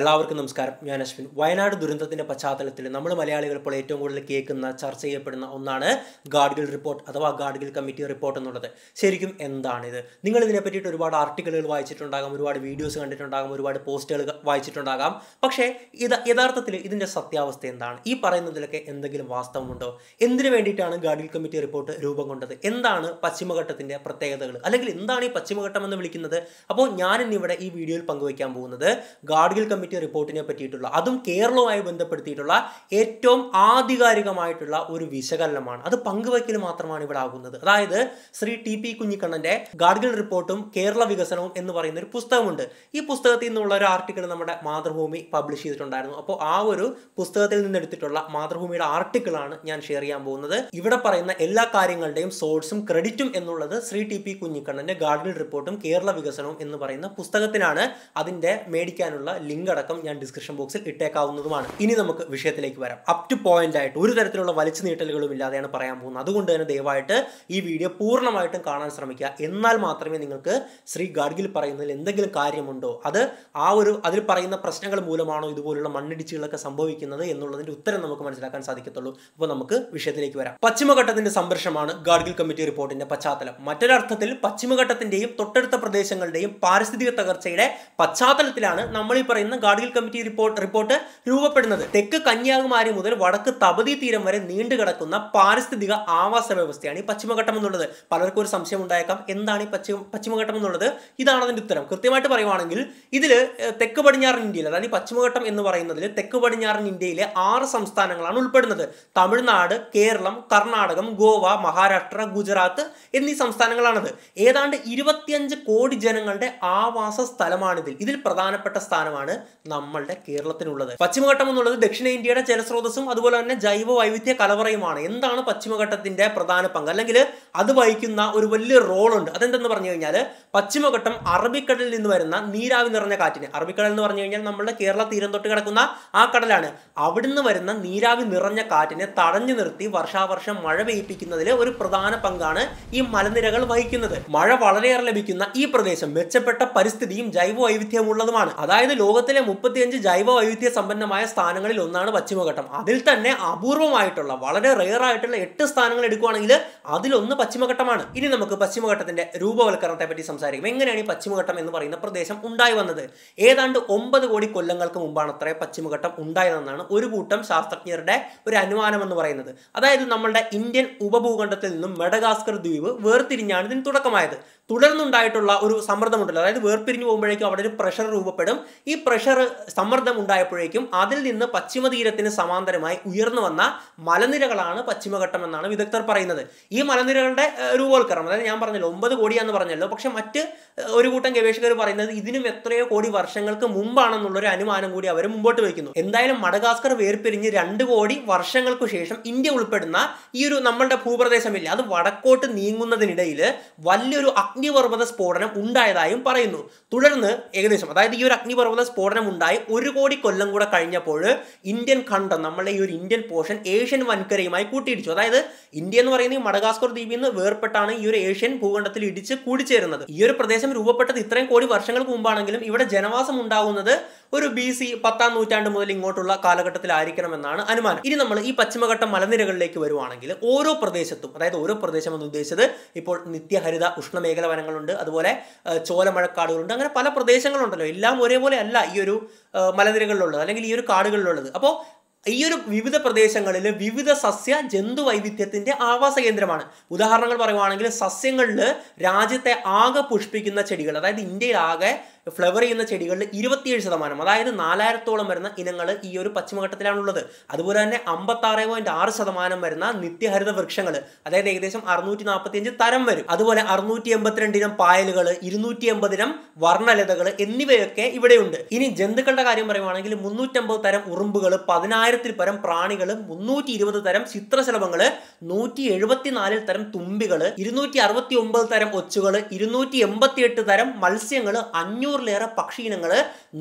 എല്ലാവർക്കും നമസ്കാരം ഞാൻ അശ്വിൻ വയനാട് ദുരന്തത്തിന്റെ പശ്ചാത്തലത്തിൽ നമ്മൾ മലയാളികൾ ഇപ്പോൾ ഏറ്റവും കൂടുതൽ കേൾക്കുന്ന ചർച്ച ചെയ്യപ്പെടുന്ന ഒന്നാണ് ഗാഡ്ഗിൽ റിപ്പോർട്ട് അഥവാ ഗാഡ്ഗിൽ കമ്മിറ്റി റിപ്പോർട്ട് എന്നുള്ളത് ശരിക്കും എന്താണിത് നിങ്ങൾ ഇതിനെ പറ്റിയിട്ട് ഒരുപാട് ആർട്ടിക്കിളുകൾ വായിച്ചിട്ടുണ്ടാകാം ഒരുപാട് വീഡിയോസ് കണ്ടിട്ടുണ്ടാകാം ഒരുപാട് പോസ്റ്റുകൾ വായിച്ചിട്ടുണ്ടാകാം പക്ഷേ ഇത് യഥാർത്ഥത്തിൽ ഇതിൻ്റെ സത്യാവസ്ഥ എന്താണ് ഈ പറയുന്നതിലൊക്കെ എന്തെങ്കിലും വാസ്തവമുണ്ടോ എന്തിനു വേണ്ടിയിട്ടാണ് ഗാഡ്ഗിൽ കമ്മിറ്റി റിപ്പോർട്ട് രൂപം കൊണ്ടത് എന്താണ് പശ്ചിമഘട്ടത്തിന്റെ പ്രത്യേകതകൾ അല്ലെങ്കിൽ എന്താണ് ഈ പശ്ചിമഘട്ടം എന്ന് വിളിക്കുന്നത് അപ്പോൾ ഞാൻ ഈ വീഡിയോയിൽ പങ്കുവയ്ക്കാൻ പോകുന്നത് ഗാഡ്ഗിൽ കമ്മിറ്റി കമ്മിറ്റി റിപ്പോർട്ടിനെ പറ്റിയിട്ടുള്ള അതും കേരളവുമായി ബന്ധപ്പെടുത്തിയിട്ടുള്ള ഏറ്റവും ആധികാരികമായിട്ടുള്ള ഒരു വിശകലനമാണ് അത് പങ്കുവയ്ക്കൽ മാത്രമാണ് ഇവിടെ ആകുന്നത് അതായത് ശ്രീ ടി പി കുഞ്ഞിക്കണ്ണന്റെ ഗാഡ്ഗിൽ റിപ്പോർട്ടും കേരള വികസനവും എന്ന് പറയുന്ന ഒരു പുസ്തകമുണ്ട് ഈ പുസ്തകത്തിൽ നിന്നുള്ള ഒരു ആർട്ടിക്കിൾ നമ്മുടെ മാതൃഭൂമി പബ്ലിഷ് ചെയ്തിട്ടുണ്ടായിരുന്നു അപ്പോൾ ആ ഒരു പുസ്തകത്തിൽ നിന്ന് എടുത്തിട്ടുള്ള മാതൃഭൂമിയുടെ ആർട്ടിക്കിളാണ് ഞാൻ ഷെയർ ചെയ്യാൻ പോകുന്നത് ഇവിടെ പറയുന്ന എല്ലാ കാര്യങ്ങളുടെയും സോഴ്സും ക്രെഡിറ്റും എന്നുള്ളത് ശ്രീ ടി പി കുഞ്ഞിക്കണ്ണന്റെ ഗാഡ്ഗിൽ റിപ്പോർട്ടും കേരള വികസനവും എന്ന് പറയുന്ന പുസ്തകത്തിനാണ് അതിൻ്റെ മേടിക്കാനുള്ള ലിങ്ക് അടക്കം ഞാൻ ഡിസ്ക്രിപ്ഷൻ ബോക്സിൽ ഇട്ടേക്കാവുന്നതുമാണ് ഇനി നമുക്ക് വിഷയത്തിലേക്ക് വരാം അപ് ടു പോയിന്റ് ആയിട്ട് ഒരു തരത്തിലുള്ള വലിച്ചു നീട്ടലുകളും ഇല്ലാതെയാണ് പറയാൻ പോകുന്നത് അതുകൊണ്ട് തന്നെ ദയവായിട്ട് ഈ വീഡിയോ പൂർണ്ണമായിട്ടും കാണാൻ ശ്രമിക്കുക എന്നാൽ മാത്രമേ നിങ്ങൾക്ക് ശ്രീ ഗാഡ്ഗിൽ പറയുന്നതിൽ എന്തെങ്കിലും കാര്യമുണ്ടോ അത് ആ ഒരു അതിൽ പറയുന്ന പ്രശ്നങ്ങൾ മൂലമാണോ ഇതുപോലുള്ള മണ്ണിടിച്ചുകളൊക്കെ സംഭവിക്കുന്നത് എന്നുള്ളതിന്റെ ഉത്തരം നമുക്ക് മനസ്സിലാക്കാൻ സാധിക്കത്തുള്ളൂ അപ്പോൾ നമുക്ക് വിഷയത്തിലേക്ക് വരാം പശ്ചിമഘട്ടത്തിന്റെ സംഘർഷമാണ് ഗാഡ്ഗിൽ കമ്മിറ്റി റിപ്പോർട്ടിന്റെ പശ്ചാത്തലം മറ്റൊരർത്ഥത്തിൽ പശ്ചിമഘട്ടത്തിന്റെയും തൊട്ടടുത്ത പ്രദേശങ്ങളുടെയും പാരിസ്ഥിതിക തകർച്ചയുടെ പശ്ചാത്തലത്തിലാണ് നമ്മൾ ഈ പറയുന്ന കാർഗിൽ കമ്മിറ്റി റിപ്പോർട്ട് റിപ്പോർട്ട് രൂപപ്പെടുന്നത് തെക്ക് കന്യാകുമാരി മുതൽ വടക്ക് തപതി തീരം വരെ നീണ്ടു കിടക്കുന്ന പാരിസ്ഥിതിക ആവാസ വ്യവസ്ഥയാണ് ഈ പശ്ചിമഘട്ടം എന്നുള്ളത് പലർക്കും ഒരു സംശയം ഉണ്ടായേക്കാം എന്താണ് ഈ പശ്ചിമ പശ്ചിമഘട്ടം എന്നുള്ളത് ഇതാണ് അതിന്റെ ഉത്തരം കൃത്യമായിട്ട് പറയുവാണെങ്കിൽ ഇതിൽ തെക്ക് പടിഞ്ഞാറൻ ഇന്ത്യയിൽ അതായത് ഈ പശ്ചിമഘട്ടം എന്ന് പറയുന്നതിൽ തെക്ക് പടിഞ്ഞാറൻ ഇന്ത്യയിലെ ആറ് സംസ്ഥാനങ്ങളാണ് ഉൾപ്പെടുന്നത് തമിഴ്നാട് കേരളം കർണാടകം ഗോവ മഹാരാഷ്ട്ര ഗുജറാത്ത് എന്നീ സംസ്ഥാനങ്ങളാണത് ഏതാണ്ട് ഇരുപത്തിയഞ്ച് കോടി ജനങ്ങളുടെ ആവാസ സ്ഥലമാണിതിൽ ഇതിൽ പ്രധാനപ്പെട്ട സ്ഥാനമാണ് നമ്മളുടെ കേരളത്തിനുള്ളത് പശ്ചിമഘട്ടം എന്നുള്ളത് ദക്ഷിണേന്ത്യയുടെ ജലസ്രോതസ്സും അതുപോലെ തന്നെ ജൈവ വൈവിധ്യ കലവറയുമാണ് എന്താണ് പശ്ചിമഘട്ടത്തിന്റെ പ്രധാന പങ്ക് അല്ലെങ്കിൽ അത് വഹിക്കുന്ന ഒരു വലിയ റോളുണ്ട് അതെന്തെന്ന് പറഞ്ഞു കഴിഞ്ഞാൽ പശ്ചിമഘട്ടം അറബിക്കടലിൽ നിന്ന് വരുന്ന നീരാവി നിറഞ്ഞ കാറ്റിന് അറബിക്കടൽ എന്ന് പറഞ്ഞു കഴിഞ്ഞാൽ നമ്മുടെ കേരള തീരം തൊട്ട് കിടക്കുന്ന ആ കടലാണ് അവിടുന്ന് വരുന്ന നീരാവി നിറഞ്ഞ കാറ്റിനെ തടഞ്ഞു നിർത്തി വർഷാവർഷം മഴ പെയ്യിപ്പിക്കുന്നതിൽ ഒരു പ്രധാന പങ്കാണ് ഈ മലനിരകൾ വഹിക്കുന്നത് മഴ വളരെയേറെ ലഭിക്കുന്ന ഈ പ്രദേശം മെച്ചപ്പെട്ട പരിസ്ഥിതിയും ജൈവ വൈവിധ്യമുള്ളതുമാണ് അതായത് ലോകത്തിലെ മുപ്പത്തിയഞ്ച് ജൈവ വൈവിധ്യ സമ്പന്നമായ സ്ഥാനങ്ങളിൽ ഒന്നാണ് പശ്ചിമഘട്ടം അതിൽ തന്നെ അപൂർവമായിട്ടുള്ള വളരെ റെയർ ആയിട്ടുള്ള എട്ട് സ്ഥാനങ്ങൾ എടുക്കുകയാണെങ്കിൽ അതിലൊന്ന് പശ്ചിമഘട്ടമാണ് ഇനി നമുക്ക് പശ്ചിമഘട്ടത്തിന്റെ രൂപവൽക്കരണത്തെ പറ്റി സംസാരിക്കും എങ്ങനെയാണ് ഈ പശ്ചിമഘട്ടം എന്ന് പറയുന്ന പ്രദേശം ഉണ്ടായി വന്നത് ഏതാണ്ട് ഒമ്പത് കോടി കൊല്ലങ്ങൾക്ക് മുമ്പാണ് അത്ര പശ്ചിമഘട്ടം ഉണ്ടായതെന്നാണ് ഒരു കൂട്ടം ശാസ്ത്രജ്ഞരുടെ ഒരു അനുമാനം എന്ന് പറയുന്നത് അതായത് നമ്മളുടെ ഇന്ത്യൻ ഉപഭൂഖണ്ഡത്തിൽ നിന്നും മെഡഗാസ്കർ ദ്വീപ് വേർതിരിഞ്ഞാണ് ഇതിന് തുടക്കമായത് തുടർന്നുണ്ടായിട്ടുള്ള ഒരു സമ്മർദ്ദം ഉണ്ടല്ലോ അതായത് വേർപിരിഞ്ഞു പോകുമ്പോഴേക്കും അവിടെ ഒരു പ്രഷർ രൂപപ്പെടും ഈ പ്രഷർ സമ്മർദ്ദം ഉണ്ടായപ്പോഴേക്കും അതിൽ നിന്ന് പശ്ചിമ തീരത്തിന് സമാന്തരമായി ഉയർന്നു വന്ന മലനിരകളാണ് പശ്ചിമഘട്ടം എന്നാണ് വിദഗ്ധർ പറയുന്നത് ഈ മലനിരകളുടെ രൂപവൽക്കരണം അതായത് ഞാൻ പറഞ്ഞല്ലോ ഒമ്പത് കോടിയാന്ന് പറഞ്ഞല്ലോ പക്ഷെ മറ്റ് ഒരു കൂട്ടം ഗവേഷകർ പറയുന്നത് ഇതിനും എത്രയോ കോടി വർഷങ്ങൾക്ക് മുമ്പാണെന്നുള്ളൊരു അനുമാനം കൂടി അവർ മുമ്പോട്ട് വയ്ക്കുന്നു എന്തായാലും മഡഗാസ്കർ വേർപിരിഞ്ഞ് രണ്ട് കോടി വർഷങ്ങൾക്ക് ശേഷം ഇന്ത്യ ഉൾപ്പെടുന്ന ഈ ഒരു നമ്മളുടെ ഭൂപ്രദേശമില്ല അത് വടക്കോട്ട് നീങ്ങുന്നതിനിടയിൽ വലിയൊരു അഗ്നിപർവ്വത സ്ഫോടനം ഉണ്ടായതായും പറയുന്നു തുടർന്ന് ഏകദേശം അതായത് ഈ ഒരു അഗ്നിപർവ്വത സ്ഫോടനം ഉണ്ടായി ഒരു കോടി കൊല്ലം കൂടെ കഴിഞ്ഞപ്പോൾ ഇന്ത്യൻ ഖണ്ഡം നമ്മളെ ഈ ഒരു ഇന്ത്യൻ പോർഷൻ ഏഷ്യൻ വൻകരയുമായി കൂട്ടിയിടിച്ചു അതായത് ഇന്ത്യ എന്ന് പറയുന്നത് ഈ മഡഗാസ്കർ ദ്വീപിൽ നിന്ന് വേർപെട്ടാണ് ഈ ഒരു ഏഷ്യൻ ഭൂഖണ്ഡത്തിൽ ഇടിച്ച് കൂടിച്ചേരുന്നത് ഈ ഒരു പ്രദേശം രൂപപ്പെട്ടത് ഇത്രയും കോടി വർഷങ്ങൾക്ക് മുമ്പാണെങ്കിലും ഇവിടെ ജനവാസം ഉണ്ടാകുന്നത് ഒരു ബി സി പത്താം നൂറ്റാണ്ട് മുതൽ ഇങ്ങോട്ടുള്ള കാലഘട്ടത്തിലായിരിക്കണമെന്നാണ് അനുമാനം ഇനി നമ്മൾ ഈ പശ്ചിമഘട്ട മലനിരകളിലേക്ക് വരുവാണെങ്കിൽ ഓരോ പ്രദേശത്തും അതായത് ഓരോ പ്രദേശം എന്ന് ഉദ്ദേശിച്ചത് ഇപ്പോൾ നിത്യഹരിത ഉഷ്ണമേഖല ഹരിതകേരള വനങ്ങളുണ്ട് അതുപോലെ ചോലമഴക്കാടുകളുണ്ട് അങ്ങനെ പല പ്രദേശങ്ങളുണ്ടല്ലോ എല്ലാം ഒരേപോലെ അല്ല ഈ ഒരു മലനിരകളിലുള്ളത് അല്ലെങ്കിൽ ഈ ഒരു കാടുകളിലുള്ളത് അപ്പോൾ ഈ ഒരു വിവിധ പ്രദേശങ്ങളിൽ വിവിധ സസ്യ ജന്തു വൈവിധ്യത്തിൻ്റെ ആവാസ കേന്ദ്രമാണ് ഉദാഹരണങ്ങൾ പറയുവാണെങ്കിൽ സസ്യങ്ങളിൽ രാജ്യത്തെ ആകെ പുഷ്പിക്കുന്ന ചെടികൾ അതായത് ഇന്ത്യയിൽ ആകെ ഫ്ലവർ ചെയ്യുന്ന ചെടികളിൽ ഇരുപത്തിയേഴ് ശതമാനം അതായത് നാലായിരത്തോളം വരുന്ന ഇനങ്ങൾ ഈ ഒരു പശ്ചിമഘട്ടത്തിലാണുള്ളത് അതുപോലെ തന്നെ അമ്പത്താറ് പോയിന്റ് ആറ് ശതമാനം വരുന്ന നിത്യഹരിത വൃക്ഷങ്ങൾ അതായത് ഏകദേശം അറുന്നൂറ്റി നാൽപ്പത്തിയഞ്ച് തരം വരും അതുപോലെ അറുന്നൂറ്റി എൺപത്തിരണ്ട് ഇനം പായലുകൾ ഇരുന്നൂറ്റി എൺപതിനം വർണ്ണലതകൾ എന്നിവയൊക്കെ ഇവിടെയുണ്ട് ഇനി ജന്തുക്കളുടെ കാര്യം പറയുവാണെങ്കിൽ മുന്നൂറ്റമ്പത് തരം ഉറുമ്പുകൾ പതിനായിരം മൂവായിരത്തിൽ പരം പ്രാണികൾ മുന്നൂറ്റി ഇരുപത് തരം ചിത്രശലഭങ്ങൾ നൂറ്റി എഴുപത്തിനാലിൽ തരം തുമ്പികൾ ഇരുന്നൂറ്റി അറുപത്തി ഒമ്പത് തരം ഒച്ചുകൾ ഇരുന്നൂറ്റി എൺപത്തി എട്ട് തരം മത്സ്യങ്ങൾ അഞ്ഞൂറിലേറെ പക്ഷീനങ്ങൾ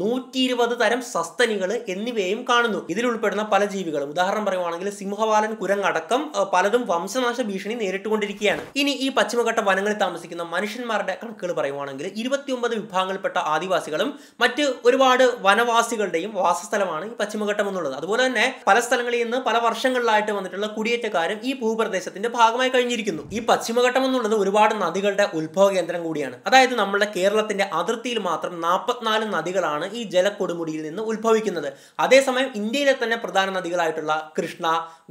നൂറ്റി ഇരുപത് തരം സസ്തനികൾ എന്നിവയും കാണുന്നു ഇതിൽ ഉൾപ്പെടുന്ന പല ജീവികളും ഉദാഹരണം പറയുവാണെങ്കിൽ സിംഹവാലൻ കുരങ്ങടക്കം പലതും വംശനാശ ഭീഷണി നേരിട്ടുകൊണ്ടിരിക്കുകയാണ് ഇനി ഈ പശ്ചിമഘട്ട വനങ്ങളിൽ താമസിക്കുന്ന മനുഷ്യന്മാരുടെ കണക്കുകൾ പറയുവാണെങ്കിൽ ഇരുപത്തിയൊമ്പത് വിഭാഗങ്ങളിൽപ്പെട്ട ആദിവാസികളും മറ്റ് ഒരുപാട് വനവാസികളുടെയും വാസസ്ഥലമാണ് ഈ പശ്ചിമഘട്ടം എന്നുള്ളത് അതുപോലെ തന്നെ തന്നെ പല സ്ഥലങ്ങളിൽ നിന്ന് പല വർഷങ്ങളിലായിട്ട് വന്നിട്ടുള്ള കുടിയേറ്റക്കാരും ഈ ഭൂപ്രദേശത്തിന്റെ ഭാഗമായി കഴിഞ്ഞിരിക്കുന്നു ഈ പശ്ചിമഘട്ടം എന്നുള്ളത് ഒരുപാട് നദികളുടെ ഉത്ഭവ കേന്ദ്രം കൂടിയാണ് അതായത് നമ്മുടെ കേരളത്തിന്റെ അതിർത്തിയിൽ മാത്രം നാൽപ്പത്തിനാല് നദികളാണ് ഈ കൊടുമുടിയിൽ നിന്ന് ഉത്ഭവിക്കുന്നത് അതേസമയം ഇന്ത്യയിലെ തന്നെ പ്രധാന നദികളായിട്ടുള്ള കൃഷ്ണ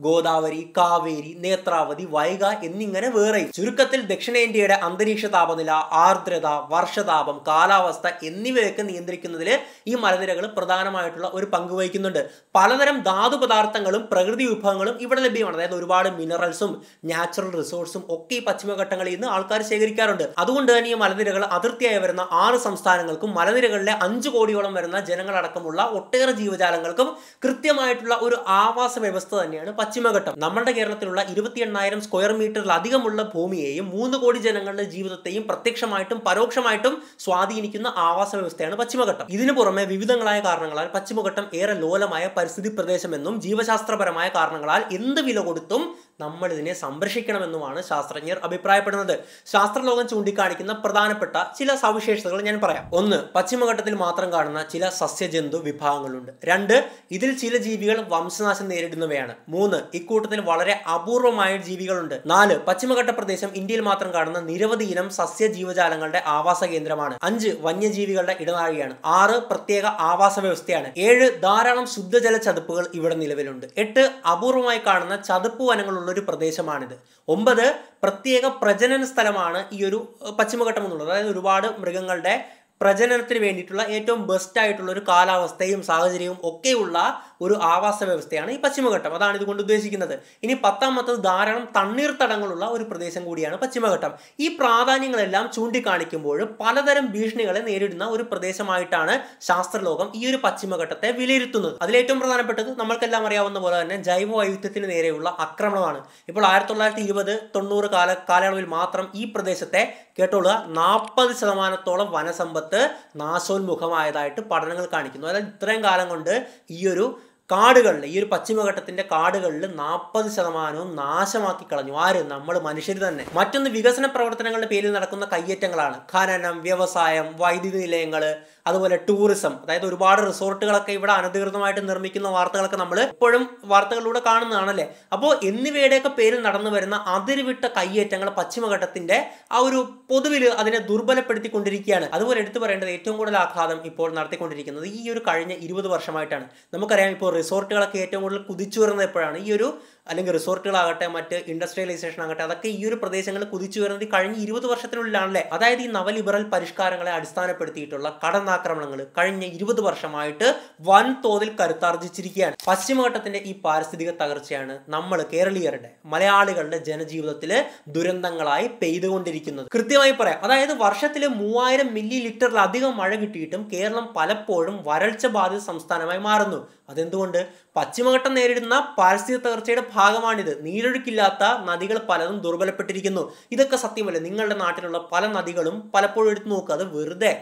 ഗോദാവരി കാവേരി നേത്രാവതി വൈഗ എന്നിങ്ങനെ വേറെ ചുരുക്കത്തിൽ ദക്ഷിണേന്ത്യയുടെ അന്തരീക്ഷ താപനില ആർദ്രത വർഷതാപം കാലാവസ്ഥ എന്നിവയൊക്കെ നിയന്ത്രിക്കുന്നതിൽ ഈ മലനിരകൾ പ്രധാനമായിട്ടുള്ള ഒരു പങ്ക് വഹിക്കുന്നുണ്ട് പലതരം ധാതു പദാർത്ഥങ്ങളും പ്രകൃതി വിഭവങ്ങളും ഇവിടെ ലഭ്യമാണ് അതായത് ഒരുപാട് മിനറൽസും നാച്ചുറൽ റിസോഴ്സും ഒക്കെ ഈ പശ്ചിമഘട്ടങ്ങളിൽ നിന്ന് ആൾക്കാർ ശേഖരിക്കാറുണ്ട് അതുകൊണ്ട് തന്നെ ഈ മലനിരകൾ അതിർത്തിയായി വരുന്ന ആറ് സംസ്ഥാനങ്ങൾക്കും മലനിരകളിലെ അഞ്ചു കോടിയോളം വരുന്ന ജനങ്ങളടക്കമുള്ള ഒട്ടേറെ ജീവജാലങ്ങൾക്കും കൃത്യമായിട്ടുള്ള ഒരു ആവാസ വ്യവസ്ഥ തന്നെയാണ് പശ്ചിമഘട്ടം നമ്മുടെ കേരളത്തിലുള്ള ഇരുപത്തി എണ്ണായിരം സ്ക്വയർ മീറ്ററിലധികമുള്ള ഭൂമിയെയും മൂന്ന് കോടി ജനങ്ങളുടെ ജീവിതത്തെയും പ്രത്യക്ഷമായിട്ടും പരോക്ഷമായിട്ടും സ്വാധീനിക്കുന്ന ആവാസ വ്യവസ്ഥയാണ് പശ്ചിമഘട്ടം ഇതിനു പുറമെ വിവിധങ്ങളായ കാരണങ്ങളാൽ പശ്ചിമഘട്ടം ഏറെ ലോലമായ പരിസ്ഥിതി പ്രദേശം നിർദ്ദേശമെന്നും ജീവശാസ്ത്രപരമായ കാരണങ്ങളാൽ എന്ത് വില കൊടുത്തും നമ്മൾ ഇതിനെ സംരക്ഷിക്കണമെന്നുമാണ് ശാസ്ത്രജ്ഞർ അഭിപ്രായപ്പെടുന്നത് ശാസ്ത്രലോകം ചൂണ്ടിക്കാണിക്കുന്ന പ്രധാനപ്പെട്ട ചില സവിശേഷതകൾ ഞാൻ പറയാം ഒന്ന് പശ്ചിമഘട്ടത്തിൽ മാത്രം കാണുന്ന ചില സസ്യജന്തു വിഭാഗങ്ങളുണ്ട് രണ്ട് ഇതിൽ ചില ജീവികൾ വംശനാശം നേരിടുന്നവയാണ് മൂന്ന് ഇക്കൂട്ടത്തിൽ വളരെ അപൂർവമായ ജീവികളുണ്ട് നാല് പശ്ചിമഘട്ട പ്രദേശം ഇന്ത്യയിൽ മാത്രം കാണുന്ന നിരവധി ഇനം സസ്യ ജീവജാലങ്ങളുടെ ആവാസ കേന്ദ്രമാണ് അഞ്ച് വന്യജീവികളുടെ ഇടനാഴിയാണ് ആറ് പ്രത്യേക ആവാസ വ്യവസ്ഥയാണ് ഏഴ് ധാരാളം ശുദ്ധജല ചതുപ്പുകൾ ഇവിടെ നിലവിലുണ്ട് എട്ട് അപൂർവമായി കാണുന്ന ചതുപ്പ് വനങ്ങളുള്ള ഒരു പ്രദേശമാണിത് ഒമ്പത് പ്രത്യേക പ്രജനന സ്ഥലമാണ് ഈ ഒരു പശ്ചിമഘട്ടം എന്നുള്ളത് അതായത് ഒരുപാട് മൃഗങ്ങളുടെ പ്രജനനത്തിന് വേണ്ടിയിട്ടുള്ള ഏറ്റവും ബെസ്റ്റ് ആയിട്ടുള്ള ഒരു കാലാവസ്ഥയും സാഹചര്യവും ഒക്കെയുള്ള ഒരു ആവാസ വ്യവസ്ഥയാണ് ഈ പശ്ചിമഘട്ടം അതാണ് ഇതുകൊണ്ട് ഉദ്ദേശിക്കുന്നത് ഇനി പത്താമത്തത് ധാരാളം തണ്ണീർത്തടങ്ങളുള്ള ഒരു പ്രദേശം കൂടിയാണ് പശ്ചിമഘട്ടം ഈ പ്രാധാന്യങ്ങളെല്ലാം ചൂണ്ടിക്കാണിക്കുമ്പോൾ പലതരം ഭീഷണികളെ നേരിടുന്ന ഒരു പ്രദേശമായിട്ടാണ് ശാസ്ത്രലോകം ഈ ഒരു പശ്ചിമഘട്ടത്തെ വിലയിരുത്തുന്നത് അതിലേറ്റവും പ്രധാനപ്പെട്ടത് നമ്മൾക്കെല്ലാം അറിയാവുന്ന പോലെ തന്നെ ജൈവ വൈവിധ്യത്തിന് നേരെയുള്ള ആക്രമണമാണ് ഇപ്പോൾ ആയിരത്തി തൊള്ളായിരത്തി ഇരുപത് തൊണ്ണൂറ് കാല കാലയളവിൽ മാത്രം ഈ പ്രദേശത്തെ കേട്ടോളുക നാൽപ്പത് ശതമാനത്തോളം വനസമ്പത്ത് നാശോന്മുഖമായതായിട്ട് പഠനങ്ങൾ കാണിക്കുന്നു അതായത് ഇത്രയും കാലം കൊണ്ട് ഈ ഒരു കാടുകളിൽ ഈ ഒരു പശ്ചിമഘട്ടത്തിന്റെ കാടുകളിൽ നാൽപ്പത് ശതമാനവും നാശമാക്കി കളഞ്ഞു ആര് നമ്മൾ മനുഷ്യർ തന്നെ മറ്റൊന്ന് വികസന പ്രവർത്തനങ്ങളുടെ പേരിൽ നടക്കുന്ന കയ്യേറ്റങ്ങളാണ് ഖനനം വ്യവസായം വൈദ്യുതി നിലയങ്ങൾ അതുപോലെ ടൂറിസം അതായത് ഒരുപാട് റിസോർട്ടുകളൊക്കെ ഇവിടെ അനധികൃതമായിട്ട് നിർമ്മിക്കുന്ന വാർത്തകളൊക്കെ നമ്മൾ ഇപ്പോഴും വാർത്തകളിലൂടെ കാണുന്നതാണല്ലേ അപ്പോൾ എന്നിവയുടെയൊക്കെ പേരിൽ നടന്നു വരുന്ന അതിരുവിട്ട കയ്യേറ്റങ്ങൾ പശ്ചിമഘട്ടത്തിന്റെ ആ ഒരു പൊതുവിൽ അതിനെ ദുർബലപ്പെടുത്തിക്കൊണ്ടിരിക്കുകയാണ് അതുപോലെ എടുത്തു പറയേണ്ടത് ഏറ്റവും കൂടുതൽ ആഘാതം ഇപ്പോൾ നടത്തിക്കൊണ്ടിരിക്കുന്നത് ഈ ഒരു കഴിഞ്ഞ ഇരുപത് വർഷമായിട്ടാണ് നമുക്കറിയാം ഇപ്പോൾ റിസോർട്ടുകളൊക്കെ ഏറ്റവും കൂടുതൽ കുതിച്ചു വരുന്നത് എപ്പോഴാണ് ഈ ഒരു അല്ലെങ്കിൽ റിസോർട്ടുകളാകട്ടെ മറ്റ് ഇൻഡസ്ട്രിയലൈസേഷൻ ആകട്ടെ അതൊക്കെ ഈ ഒരു പ്രദേശങ്ങളിൽ കുതിച്ചു വരുന്നത് കഴിഞ്ഞ ഇരുപത് വർഷത്തിനുള്ളിലാണല്ലേ അതായത് ഈ നവലിബറൽ പരിഷ്കാരങ്ങളെ അടിസ്ഥാനപ്പെടുത്തിയിട്ടുള്ള കടന്നാക്രമണങ്ങൾ കഴിഞ്ഞ ഇരുപത് വർഷമായിട്ട് വൻതോതിൽ കരുത്താർജിച്ചിരിക്കുകയാണ് പശ്ചിമഘട്ടത്തിന്റെ ഈ പാരിസ്ഥിതിക തകർച്ചയാണ് നമ്മൾ കേരളീയരുടെ മലയാളികളുടെ ജനജീവിതത്തിലെ ദുരന്തങ്ങളായി പെയ്തുകൊണ്ടിരിക്കുന്നത് കൃത്യമായി പറയാം അതായത് വർഷത്തിലെ മൂവായിരം മില്ലി ലിറ്ററിലധികം മഴ കിട്ടിയിട്ടും കേരളം പലപ്പോഴും വരൾച്ച ബാധിത സംസ്ഥാനമായി മാറുന്നു അതെന്തുകൊണ്ട് പശ്ചിമഘട്ടം നേരിടുന്ന പാരിസ്ഥിതിക തകർച്ചയുടെ ഭാഗമാണിത് നീരൊഴുക്കില്ലാത്ത നദികൾ പലതും ദുർബലപ്പെട്ടിരിക്കുന്നു ഇതൊക്കെ സത്യമല്ലേ നിങ്ങളുടെ നാട്ടിലുള്ള പല നദികളും പലപ്പോഴും എടുത്തു നോക്കുക അത് വെറുതെ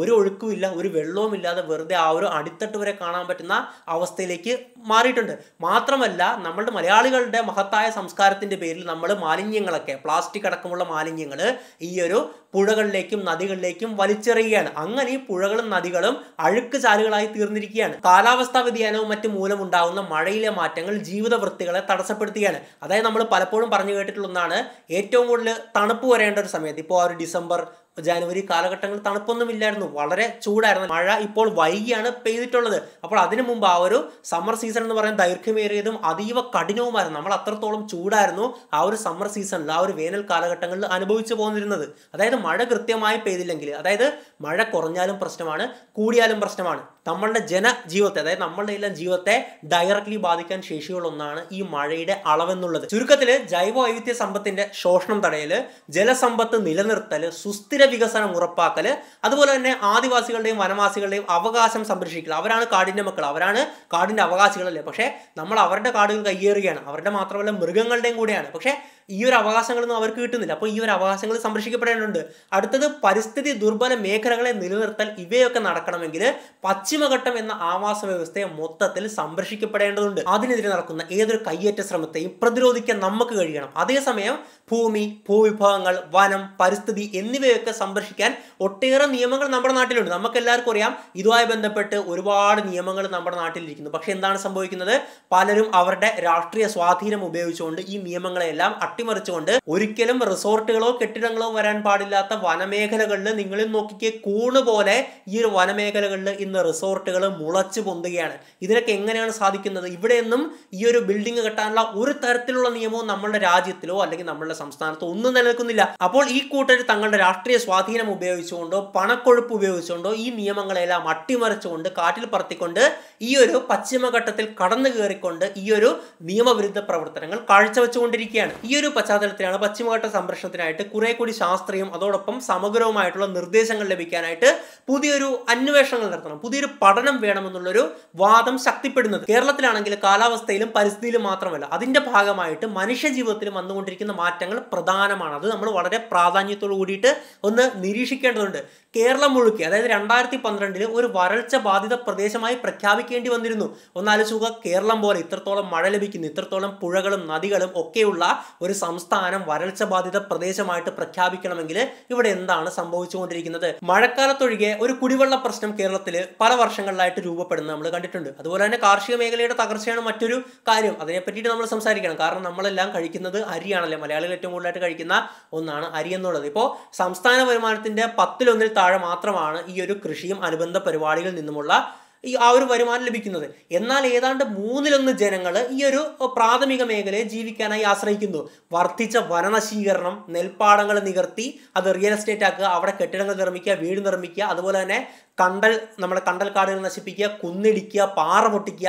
ഒരു ഒഴുക്കുമില്ല ഒരു വെള്ളവും ഇല്ലാതെ വെറുതെ ആ ഒരു അടിത്തട്ട് വരെ കാണാൻ പറ്റുന്ന അവസ്ഥയിലേക്ക് മാറിയിട്ടുണ്ട് മാത്രമല്ല നമ്മളുടെ മലയാളികളുടെ മഹത്തായ സംസ്കാരത്തിൻ്റെ പേരിൽ നമ്മൾ മാലിന്യങ്ങളൊക്കെ പ്ലാസ്റ്റിക് അടക്കമുള്ള മാലിന്യങ്ങൾ ഈ ഒരു പുഴകളിലേക്കും നദികളിലേക്കും വലിച്ചെറിയുകയാണ് അങ്ങനെ ഈ പുഴകളും നദികളും അഴുക്ക് ചാലുകളായി തീർന്നിരിക്കുകയാണ് കാലാവസ്ഥാ വ്യതിയാനവും മറ്റു മൂലമുണ്ടാകുന്ന മഴയിലെ മാറ്റങ്ങൾ ജീവിത വൃത്തികളെ തടസ്സപ്പെടുത്തുകയാണ് അതായത് നമ്മൾ പലപ്പോഴും പറഞ്ഞു കേട്ടിട്ടുള്ള ഒന്നാണ് ഏറ്റവും കൂടുതൽ തണുപ്പ് വരേണ്ട ഒരു സമയത്ത് ഇപ്പോൾ ആ ഒരു ഡിസംബർ ജനുവരി കാലഘട്ടങ്ങളിൽ ഇല്ലായിരുന്നു വളരെ ചൂടായിരുന്നു മഴ ഇപ്പോൾ വൈകിയാണ് പെയ്തിട്ടുള്ളത് അപ്പോൾ അതിനു മുമ്പ് ആ ഒരു സമ്മർ സീസൺ എന്ന് പറയുന്ന ദൈർഘ്യമേറിയതും അതീവ കഠിനവുമായിരുന്നു നമ്മൾ അത്രത്തോളം ചൂടായിരുന്നു ആ ഒരു സമ്മർ സീസണിൽ ആ ഒരു വേനൽ കാലഘട്ടങ്ങളിൽ അനുഭവിച്ചു പോന്നിരുന്നത് അതായത് മഴ കൃത്യമായി പെയ്തില്ലെങ്കിൽ അതായത് മഴ കുറഞ്ഞാലും പ്രശ്നമാണ് കൂടിയാലും പ്രശ്നമാണ് നമ്മളുടെ ജനജീവിതത്തെ അതായത് നമ്മളുടെ എല്ലാം ജീവിതത്തെ ഡയറക്റ്റ്ലി ബാധിക്കാൻ ശേഷിയുള്ള ഒന്നാണ് ഈ മഴയുടെ അളവെന്നുള്ളത് ചുരുക്കത്തിൽ ജൈവ വൈവിധ്യ സമ്പത്തിന്റെ ശോഷണം തടയൽ ജലസമ്പത്ത് നിലനിർത്തൽ സുസ്ഥിര വികസനം ഉറപ്പാക്കൽ അതുപോലെ തന്നെ ആദിവാസികളുടെയും വനവാസികളുടെയും അവകാശം സംരക്ഷിക്കൽ അവരാണ് കാടിൻ്റെ മക്കൾ അവരാണ് കാടിൻ്റെ അവകാശികളല്ലേ പക്ഷേ നമ്മൾ അവരുടെ കാടുകൾ കയ്യേറുകയാണ് അവരുടെ മാത്രമല്ല മൃഗങ്ങളുടെയും കൂടെയാണ് പക്ഷേ ഈ ഒരു അവകാശങ്ങളൊന്നും അവർക്ക് കിട്ടുന്നില്ല അപ്പോൾ ഈ ഒരു അവകാശങ്ങൾ സംരക്ഷിക്കപ്പെടേണ്ടതുണ്ട് അടുത്തത് പരിസ്ഥിതി ദുർബല മേഖലകളെ നിലനിർത്തൽ ഇവയൊക്കെ നടക്കണമെങ്കിൽ പശ്ചിമഘട്ടം എന്ന ആവാസ വ്യവസ്ഥയെ മൊത്തത്തിൽ സംരക്ഷിക്കപ്പെടേണ്ടതുണ്ട് അതിനെതിരെ നടക്കുന്ന ഏതൊരു കയ്യേറ്റ ശ്രമത്തെയും പ്രതിരോധിക്കാൻ നമുക്ക് കഴിയണം അതേസമയം ഭൂമി ഭൂവിഭവങ്ങൾ വനം പരിസ്ഥിതി എന്നിവയൊക്കെ ഇതൊക്കെ സംരക്ഷിക്കാൻ ഒട്ടേറെ നിയമങ്ങൾ നമ്മുടെ നാട്ടിലുണ്ട് നമുക്ക് എല്ലാവർക്കും അറിയാം ഇതുമായി ബന്ധപ്പെട്ട് ഒരുപാട് നിയമങ്ങൾ നമ്മുടെ നാട്ടിലിരിക്കുന്നു പക്ഷേ എന്താണ് സംഭവിക്കുന്നത് പലരും അവരുടെ രാഷ്ട്രീയ സ്വാധീനം ഉപയോഗിച്ചുകൊണ്ട് ഈ നിയമങ്ങളെല്ലാം അട്ടിമറിച്ചുകൊണ്ട് ഒരിക്കലും റിസോർട്ടുകളോ കെട്ടിടങ്ങളോ വരാൻ പാടില്ലാത്ത വനമേഖലകളിൽ നിങ്ങളിൽ നോക്കിക്കേ കൂണ് പോലെ ഈ ഒരു വനമേഖലകളിൽ ഇന്ന് റിസോർട്ടുകൾ മുളച്ചു പൊന്തുകയാണ് ഇതിനൊക്കെ എങ്ങനെയാണ് സാധിക്കുന്നത് ഇവിടെയൊന്നും ഈ ഒരു ബിൽഡിംഗ് കെട്ടാനുള്ള ഒരു തരത്തിലുള്ള നിയമവും നമ്മളുടെ രാജ്യത്തിലോ അല്ലെങ്കിൽ നമ്മളുടെ സംസ്ഥാനത്തോ ഒന്നും നിലനിൽക്കുന്നില്ല അപ്പോൾ ഈ കൂട്ടർ തങ്ങളുടെ രാഷ്ട്രീയ സ്വാധീനം ഉപയോഗിച്ചുകൊണ്ടോ പണക്കൊഴുപ്പ് ഉപയോഗിച്ചുകൊണ്ടോ ഈ നിയമങ്ങളെല്ലാം അട്ടിമറിച്ചുകൊണ്ട് കാറ്റിൽ പറത്തിക്കൊണ്ട് ഈ ഒരു പശ്ചിമഘട്ടത്തിൽ കടന്നു കയറിക്കൊണ്ട് ഈ ഒരു നിയമവിരുദ്ധ പ്രവർത്തനങ്ങൾ കാഴ്ചവെച്ചുകൊണ്ടിരിക്കുകയാണ് ഈ ഒരു പശ്ചാത്തലത്തിലാണ് പശ്ചിമഘട്ട സംരക്ഷണത്തിനായിട്ട് കുറെ കൂടി ശാസ്ത്രീയം അതോടൊപ്പം സമഗ്രവുമായിട്ടുള്ള നിർദ്ദേശങ്ങൾ ലഭിക്കാനായിട്ട് പുതിയൊരു അന്വേഷണങ്ങൾ നടത്തണം പുതിയൊരു പഠനം വേണമെന്നുള്ളൊരു വാദം ശക്തിപ്പെടുന്നത് കേരളത്തിലാണെങ്കിൽ കാലാവസ്ഥയിലും പരിസ്ഥിതിയിലും മാത്രമല്ല അതിന്റെ ഭാഗമായിട്ട് ജീവിതത്തിലും വന്നുകൊണ്ടിരിക്കുന്ന മാറ്റങ്ങൾ പ്രധാനമാണ് അത് നമ്മൾ വളരെ പ്രാധാന്യത്തോടു കൂടിയിട്ട് ഒന്ന് നിരീക്ഷിക്കേണ്ടതുണ്ട് കേരളം മുഴുക്കി അതായത് രണ്ടായിരത്തി പന്ത്രണ്ടിൽ ഒരു വരൾച്ച ബാധിത പ്രദേശമായി പ്രഖ്യാപിക്കേണ്ടി വന്നിരുന്നു ഒന്നാലോചിക്കുക കേരളം പോലെ ഇത്രത്തോളം മഴ ലഭിക്കുന്നു ഇത്രത്തോളം പുഴകളും നദികളും ഒക്കെയുള്ള ഒരു സംസ്ഥാനം വരൾച്ച ബാധിത പ്രദേശമായിട്ട് പ്രഖ്യാപിക്കണമെങ്കിൽ ഇവിടെ എന്താണ് സംഭവിച്ചുകൊണ്ടിരിക്കുന്നത് മഴക്കാലത്തൊഴികെ ഒരു കുടിവെള്ള പ്രശ്നം കേരളത്തിൽ പല വർഷങ്ങളിലായിട്ട് രൂപപ്പെടുന്നത് നമ്മൾ കണ്ടിട്ടുണ്ട് അതുപോലെ തന്നെ കാർഷിക മേഖലയുടെ തകർച്ചയാണ് മറ്റൊരു കാര്യം അതിനെപ്പറ്റിയിട്ട് നമ്മൾ സംസാരിക്കണം കാരണം നമ്മളെല്ലാം കഴിക്കുന്നത് അരിയാണല്ലേ മലയാളികൾ ഏറ്റവും കൂടുതലായിട്ട് കഴിക്കുന്ന ഒന്നാണ് അരി എന്നുള്ളത് ഇപ്പോൾ സംസ്ഥാന അടിസ്ഥാന വരുമാനത്തിൻ്റെ പത്തിലൊന്നിൽ താഴെ മാത്രമാണ് ഈ ഒരു കൃഷിയും അനുബന്ധ പരിപാടികളിൽ നിന്നുമുള്ള ഈ ആ ഒരു വരുമാനം ലഭിക്കുന്നത് എന്നാൽ ഏതാണ്ട് മൂന്നിലൊന്ന് ജനങ്ങൾ ഈ ഒരു പ്രാഥമിക മേഖലയെ ജീവിക്കാനായി ആശ്രയിക്കുന്നു വർദ്ധിച്ച വനനശീകരണം നെൽപ്പാടങ്ങൾ നികർത്തി അത് റിയൽ എസ്റ്റേറ്റ് ആക്കുക അവിടെ കെട്ടിടങ്ങൾ നിർമ്മിക്കുക വീട് നിർമ്മിക്കുക അതുപോലെ തന്നെ കണ്ടൽ നമ്മുടെ കണ്ടൽ നശിപ്പിക്കുക കുന്നിടിക്കുക പാറ പൊട്ടിക്കുക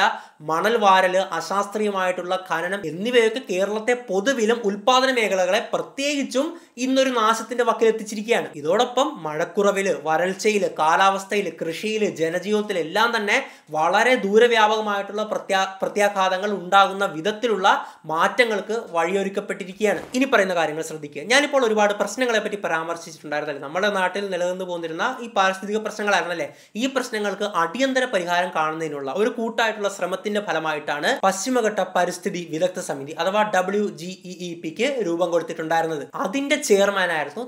മണൽ വാരൽ അശാസ്ത്രീയമായിട്ടുള്ള ഖനനം എന്നിവയൊക്കെ കേരളത്തെ പൊതുവിലും ഉൽപാദന മേഖലകളെ പ്രത്യേകിച്ചും ഇന്നൊരു നാശത്തിന്റെ വക്കിൽ എത്തിച്ചിരിക്കുകയാണ് ഇതോടൊപ്പം മഴക്കുറവില് വരൾച്ചയില് കാലാവസ്ഥയില് കൃഷിയില് ജനജീവിതത്തിൽ എല്ലാം തന്നെ വളരെ ദൂരവ്യാപകമായിട്ടുള്ള പ്രത്യാ പ്രത്യാഘാതങ്ങൾ ഉണ്ടാകുന്ന വിധത്തിലുള്ള മാറ്റങ്ങൾക്ക് വഴിയൊരുക്കപ്പെട്ടിരിക്കുകയാണ് ഇനി പറയുന്ന കാര്യങ്ങൾ ശ്രദ്ധിക്കുക ഞാനിപ്പോൾ ഒരുപാട് പ്രശ്നങ്ങളെ പറ്റി പരാമർശിച്ചിട്ടുണ്ടായിരുന്നല്ലേ നമ്മുടെ നാട്ടിൽ നിലനിന്ന് പോന്നിരുന്ന ഈ പാരിസ്ഥിതിക പ്രശ്നങ്ങളായിരുന്നല്ലേ അല്ലെ ഈ പ്രശ്നങ്ങൾക്ക് അടിയന്തര പരിഹാരം കാണുന്നതിനുള്ള ഒരു കൂട്ടായിട്ടുള്ള ശ്രമത്തിന്റെ ഫലമായിട്ടാണ് പശ്ചിമഘട്ട പരിസ്ഥിതി വിദഗ്ധ സമിതി അഥവാ ഡബ്ല്യു ജിഇഇ പിക്ക് രൂപം കൊടുത്തിട്ടുണ്ടായിരുന്നത് അതിന്റെ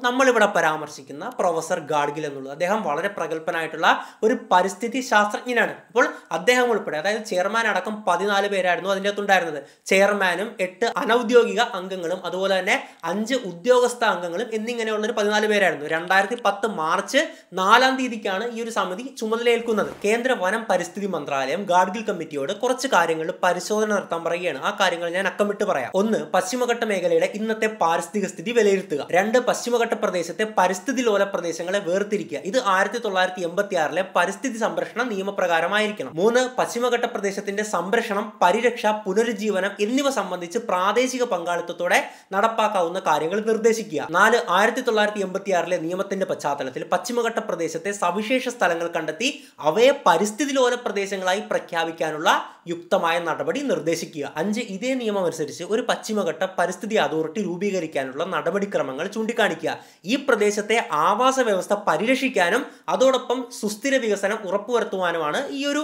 നമ്മൾ ഇവിടെ പരാമർശിക്കുന്ന പ്രൊഫസർ ഗാഡ്ഗിൽ എന്നുള്ളത് അദ്ദേഹം വളരെ പ്രഗത്ഭനായിട്ടുള്ള ഒരു പരിസ്ഥിതി ശാസ്ത്രജ്ഞനാണ് അപ്പോൾ അദ്ദേഹം ഉൾപ്പെടെ അതായത് ചെയർമാൻ അടക്കം പതിനാല് പേരായിരുന്നു അതിൻ്റെ അകത്തുണ്ടായിരുന്നത് ചെയർമാനും എട്ട് അനൌദ്യോഗിക അംഗങ്ങളും അതുപോലെ തന്നെ അഞ്ച് ഉദ്യോഗസ്ഥ അംഗങ്ങളും എന്നിങ്ങനെയുള്ള ഒരു പതിനാല് പേരായിരുന്നു രണ്ടായിരത്തി പത്ത് മാർച്ച് നാലാം തീയതിക്കാണ് ഈ ഒരു സമിതി ചുമതലയേൽക്കുന്നത് കേന്ദ്ര വനം പരിസ്ഥിതി മന്ത്രാലയം ഗാഡ്ഗിൽ കമ്മിറ്റിയോട് കുറച്ച് കാര്യങ്ങൾ പരിശോധന നടത്താൻ പറയുകയാണ് ആ കാര്യങ്ങൾ ഞാൻ അക്കമിട്ട് പറയാം ഒന്ന് പശ്ചിമഘട്ട മേഖലയുടെ ഇന്നത്തെ പാരിസ്ഥിതിക സ്ഥിതി വിലയിരുത്തുക രണ്ട് പശ്ചിമഘട്ട പ്രദേശത്തെ പരിസ്ഥിതി ലോല പ്രദേശങ്ങളെ വേർതിരിക്കുക ഇത് ആയിരത്തി തൊള്ളായിരത്തി എൺപത്തി ആറിലെ പരിസ്ഥിതി സംരക്ഷണ നിയമപ്രകാരമായിരിക്കണം മൂന്ന് പശ്ചിമഘട്ട പ്രദേശത്തിന്റെ സംരക്ഷണം പരിരക്ഷ പുനരുജ്ജീവനം എന്നിവ സംബന്ധിച്ച് പ്രാദേശിക പങ്കാളിത്തത്തോടെ നടപ്പാക്കാവുന്ന കാര്യങ്ങൾ നിർദ്ദേശിക്കുക നാല് ആയിരത്തി തൊള്ളായിരത്തി എൺപത്തി ആറിലെ നിയമത്തിന്റെ പശ്ചാത്തലത്തിൽ പശ്ചിമഘട്ട പ്രദേശത്തെ സവിശേഷ സ്ഥലങ്ങൾ കണ്ടെത്തി അവയെ പരിസ്ഥിതി ലോല പ്രദേശങ്ങളായി പ്രഖ്യാപിക്കാനുള്ള യുക്തമായ നടപടി നിർദ്ദേശിക്കുക അഞ്ച് ഇതേ നിയമം അനുസരിച്ച് ഒരു പശ്ചിമഘട്ട പരിസ്ഥിതി അതോറിറ്റി രൂപീകരിക്കാനുള്ള നടപടിക്രമങ്ങൾ ചൂണ്ടിക്കാണിക്കുക ഈ പ്രദേശത്തെ ആവാസ വ്യവസ്ഥ പരിരക്ഷിക്കാനും അതോടൊപ്പം സുസ്ഥിര വികസനം ഉറപ്പുവരുത്തുവാനുമാണ് ഈ ഒരു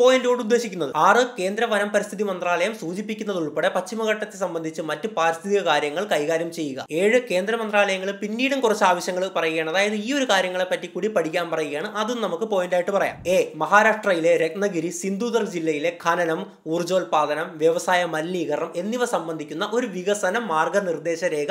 പോയിന്റോട് ഉദ്ദേശിക്കുന്നത് ആറ് കേന്ദ്ര വനം പരിസ്ഥിതി മന്ത്രാലയം ഉൾപ്പെടെ പശ്ചിമഘട്ടത്തെ സംബന്ധിച്ച് മറ്റ് പാരിസ്ഥിതിക കാര്യങ്ങൾ കൈകാര്യം ചെയ്യുക ഏഴ് കേന്ദ്ര മന്ത്രാലയങ്ങൾ പിന്നീടും കുറച്ച് ആവശ്യങ്ങൾ പറയുകയാണ് അതായത് ഈ ഒരു കാര്യങ്ങളെ പറ്റി കൂടി പഠിക്കാൻ പറയുകയാണ് അതും നമുക്ക് പോയിന്റ് ആയിട്ട് പറയാം എ മഹാരാഷ്ട്രയിലെ രത്നഗിരി സിന്ധുദർ ജില്ലയിലെ ഖനനം ഊർജോത്പാദനം വ്യവസായ മലിനീകരണം എന്നിവ സംബന്ധിക്കുന്ന ഒരു വികസന മാർഗനിർദ്ദേശ രേഖ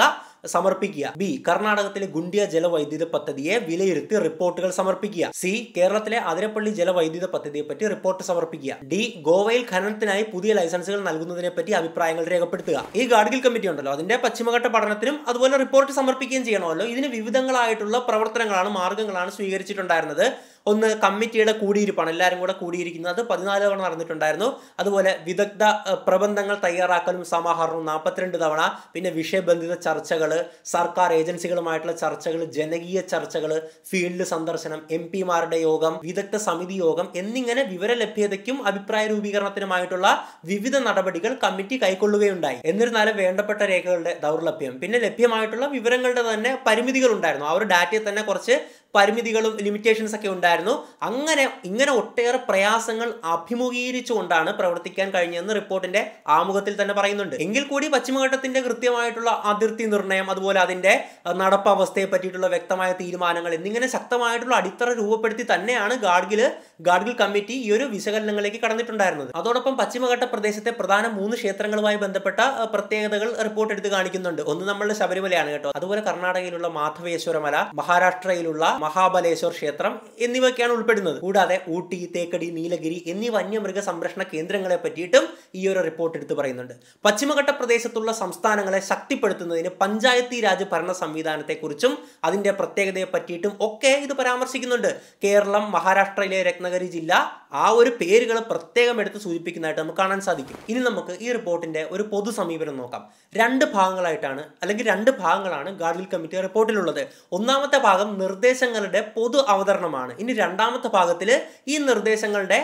സമർപ്പിക്കുക ബി കർണാടകത്തിലെ ഗുണ്ടിയ ജലവൈദ്യുത പദ്ധതിയെ വിലയിരുത്തി റിപ്പോർട്ടുകൾ സമർപ്പിക്കുക സി കേരളത്തിലെ അതിരപ്പള്ളി ജലവൈദ്യുത പദ്ധതിയെ പറ്റി റിപ്പോർട്ട് സമർപ്പിക്കുക ഡി ഗോവയിൽ ഖനനത്തിനായി പുതിയ ലൈസൻസുകൾ നൽകുന്നതിനെ പറ്റി അഭിപ്രായങ്ങൾ രേഖപ്പെടുത്തുക ഈ ഗാഡ്ഗിൽ കമ്മിറ്റി ഉണ്ടല്ലോ അതിന്റെ പശ്ചിമഘട്ട പഠനത്തിനും അതുപോലെ റിപ്പോർട്ട് സമർപ്പിക്കുകയും ചെയ്യണമല്ലോ ഇതിന് വിവിധങ്ങളായിട്ടുള്ള പ്രവർത്തനങ്ങളാണ് മാർഗങ്ങളാണ് സ്വീകരിച്ചിട്ടുണ്ടായിരുന്നത് ഒന്ന് കമ്മിറ്റിയുടെ കൂടിയിരിപ്പാണ് എല്ലാവരും കൂടെ കൂടിയിരിക്കുന്നത് അത് പതിനാല് തവണ നടന്നിട്ടുണ്ടായിരുന്നു അതുപോലെ വിദഗ്ധ പ്രബന്ധങ്ങൾ തയ്യാറാക്കലും സമാഹരണവും നാൽപ്പത്തിരണ്ട് തവണ പിന്നെ വിഷയബന്ധിത ചർച്ചകൾ സർക്കാർ ഏജൻസികളുമായിട്ടുള്ള ചർച്ചകൾ ജനകീയ ചർച്ചകൾ ഫീൽഡ് സന്ദർശനം എം പിമാരുടെ യോഗം വിദഗ്ധ സമിതി യോഗം എന്നിങ്ങനെ വിവര ലഭ്യതയ്ക്കും അഭിപ്രായ രൂപീകരണത്തിനുമായിട്ടുള്ള വിവിധ നടപടികൾ കമ്മിറ്റി കൈക്കൊള്ളുകയുണ്ടായി എന്നിരുന്നാലും വേണ്ടപ്പെട്ട രേഖകളുടെ ദൗർലഭ്യം പിന്നെ ലഭ്യമായിട്ടുള്ള വിവരങ്ങളുടെ തന്നെ പരിമിതികൾ ഉണ്ടായിരുന്നു ആ ഒരു ഡാറ്റയെ തന്നെ കുറച്ച് പരിമിതികളും ലിമിറ്റേഷൻസ് ഒക്കെ ഉണ്ടായിരുന്നു അങ്ങനെ ഇങ്ങനെ ഒട്ടേറെ പ്രയാസങ്ങൾ അഭിമുഖീകരിച്ചുകൊണ്ടാണ് പ്രവർത്തിക്കാൻ കഴിഞ്ഞതെന്ന് റിപ്പോർട്ടിന്റെ ആമുഖത്തിൽ തന്നെ പറയുന്നുണ്ട് എങ്കിൽ കൂടി പശ്ചിമഘട്ടത്തിന്റെ കൃത്യമായിട്ടുള്ള അതിർത്തി നിർണയം അതുപോലെ അതിന്റെ നടപ്പവസ്ഥയെ പറ്റിയിട്ടുള്ള വ്യക്തമായ തീരുമാനങ്ങൾ എന്നിങ്ങനെ ശക്തമായിട്ടുള്ള അടിത്തറ രൂപപ്പെടുത്തി തന്നെയാണ് ഗാഡ്ഗിൽ ഗാഡ്ഗിൽ കമ്മിറ്റി ഈ ഒരു വിശകലനങ്ങളിലേക്ക് കടന്നിട്ടുണ്ടായിരുന്നത് അതോടൊപ്പം പശ്ചിമഘട്ട പ്രദേശത്തെ പ്രധാന മൂന്ന് ക്ഷേത്രങ്ങളുമായി ബന്ധപ്പെട്ട പ്രത്യേകതകൾ റിപ്പോർട്ട് എടുത്ത് കാണിക്കുന്നുണ്ട് ഒന്ന് നമ്മളുടെ ശബരിമലയാണ് കേട്ടോ അതുപോലെ കർണാടകയിലുള്ള മാധവേശ്വരമല മഹാരാഷ്ട്രയിലുള്ള മഹാബലേശ്വർ ക്ഷേത്രം എന്നിവയൊക്കെയാണ് ഉൾപ്പെടുന്നത് കൂടാതെ ഊട്ടി തേക്കടി നീലഗിരി എന്നീ വന്യമൃഗ സംരക്ഷണ കേന്ദ്രങ്ങളെ പറ്റിയിട്ടും ഈ ഒരു റിപ്പോർട്ട് എടുത്തു പറയുന്നുണ്ട് പശ്ചിമഘട്ട പ്രദേശത്തുള്ള സംസ്ഥാനങ്ങളെ ശക്തിപ്പെടുത്തുന്നതിന് പഞ്ചായത്തി രാജ് ഭരണ സംവിധാനത്തെക്കുറിച്ചും അതിൻ്റെ പ്രത്യേകതയെ പറ്റിയിട്ടും ഒക്കെ ഇത് പരാമർശിക്കുന്നുണ്ട് കേരളം മഹാരാഷ്ട്രയിലെ രത്നഗിരി ജില്ല ആ ഒരു പേരുകൾ പ്രത്യേകം എടുത്ത് സൂചിപ്പിക്കുന്നതായിട്ട് നമുക്ക് കാണാൻ സാധിക്കും ഇനി നമുക്ക് ഈ റിപ്പോർട്ടിന്റെ ഒരു പൊതു സമീപനം നോക്കാം രണ്ട് ഭാഗങ്ങളായിട്ടാണ് അല്ലെങ്കിൽ രണ്ട് ഭാഗങ്ങളാണ് ഗാഡ്ഗിൽ കമ്മിറ്റി റിപ്പോർട്ടിലുള്ളത് ഒന്നാമത്തെ ഭാഗം നിർദ്ദേശങ്ങൾ നിർദ്ദേശങ്ങളുടെ പൊതു അവതരണമാണ് ഇനി രണ്ടാമത്തെ ഭാഗത്തിൽ ഈ നിർദ്ദേശങ്ങളുടെ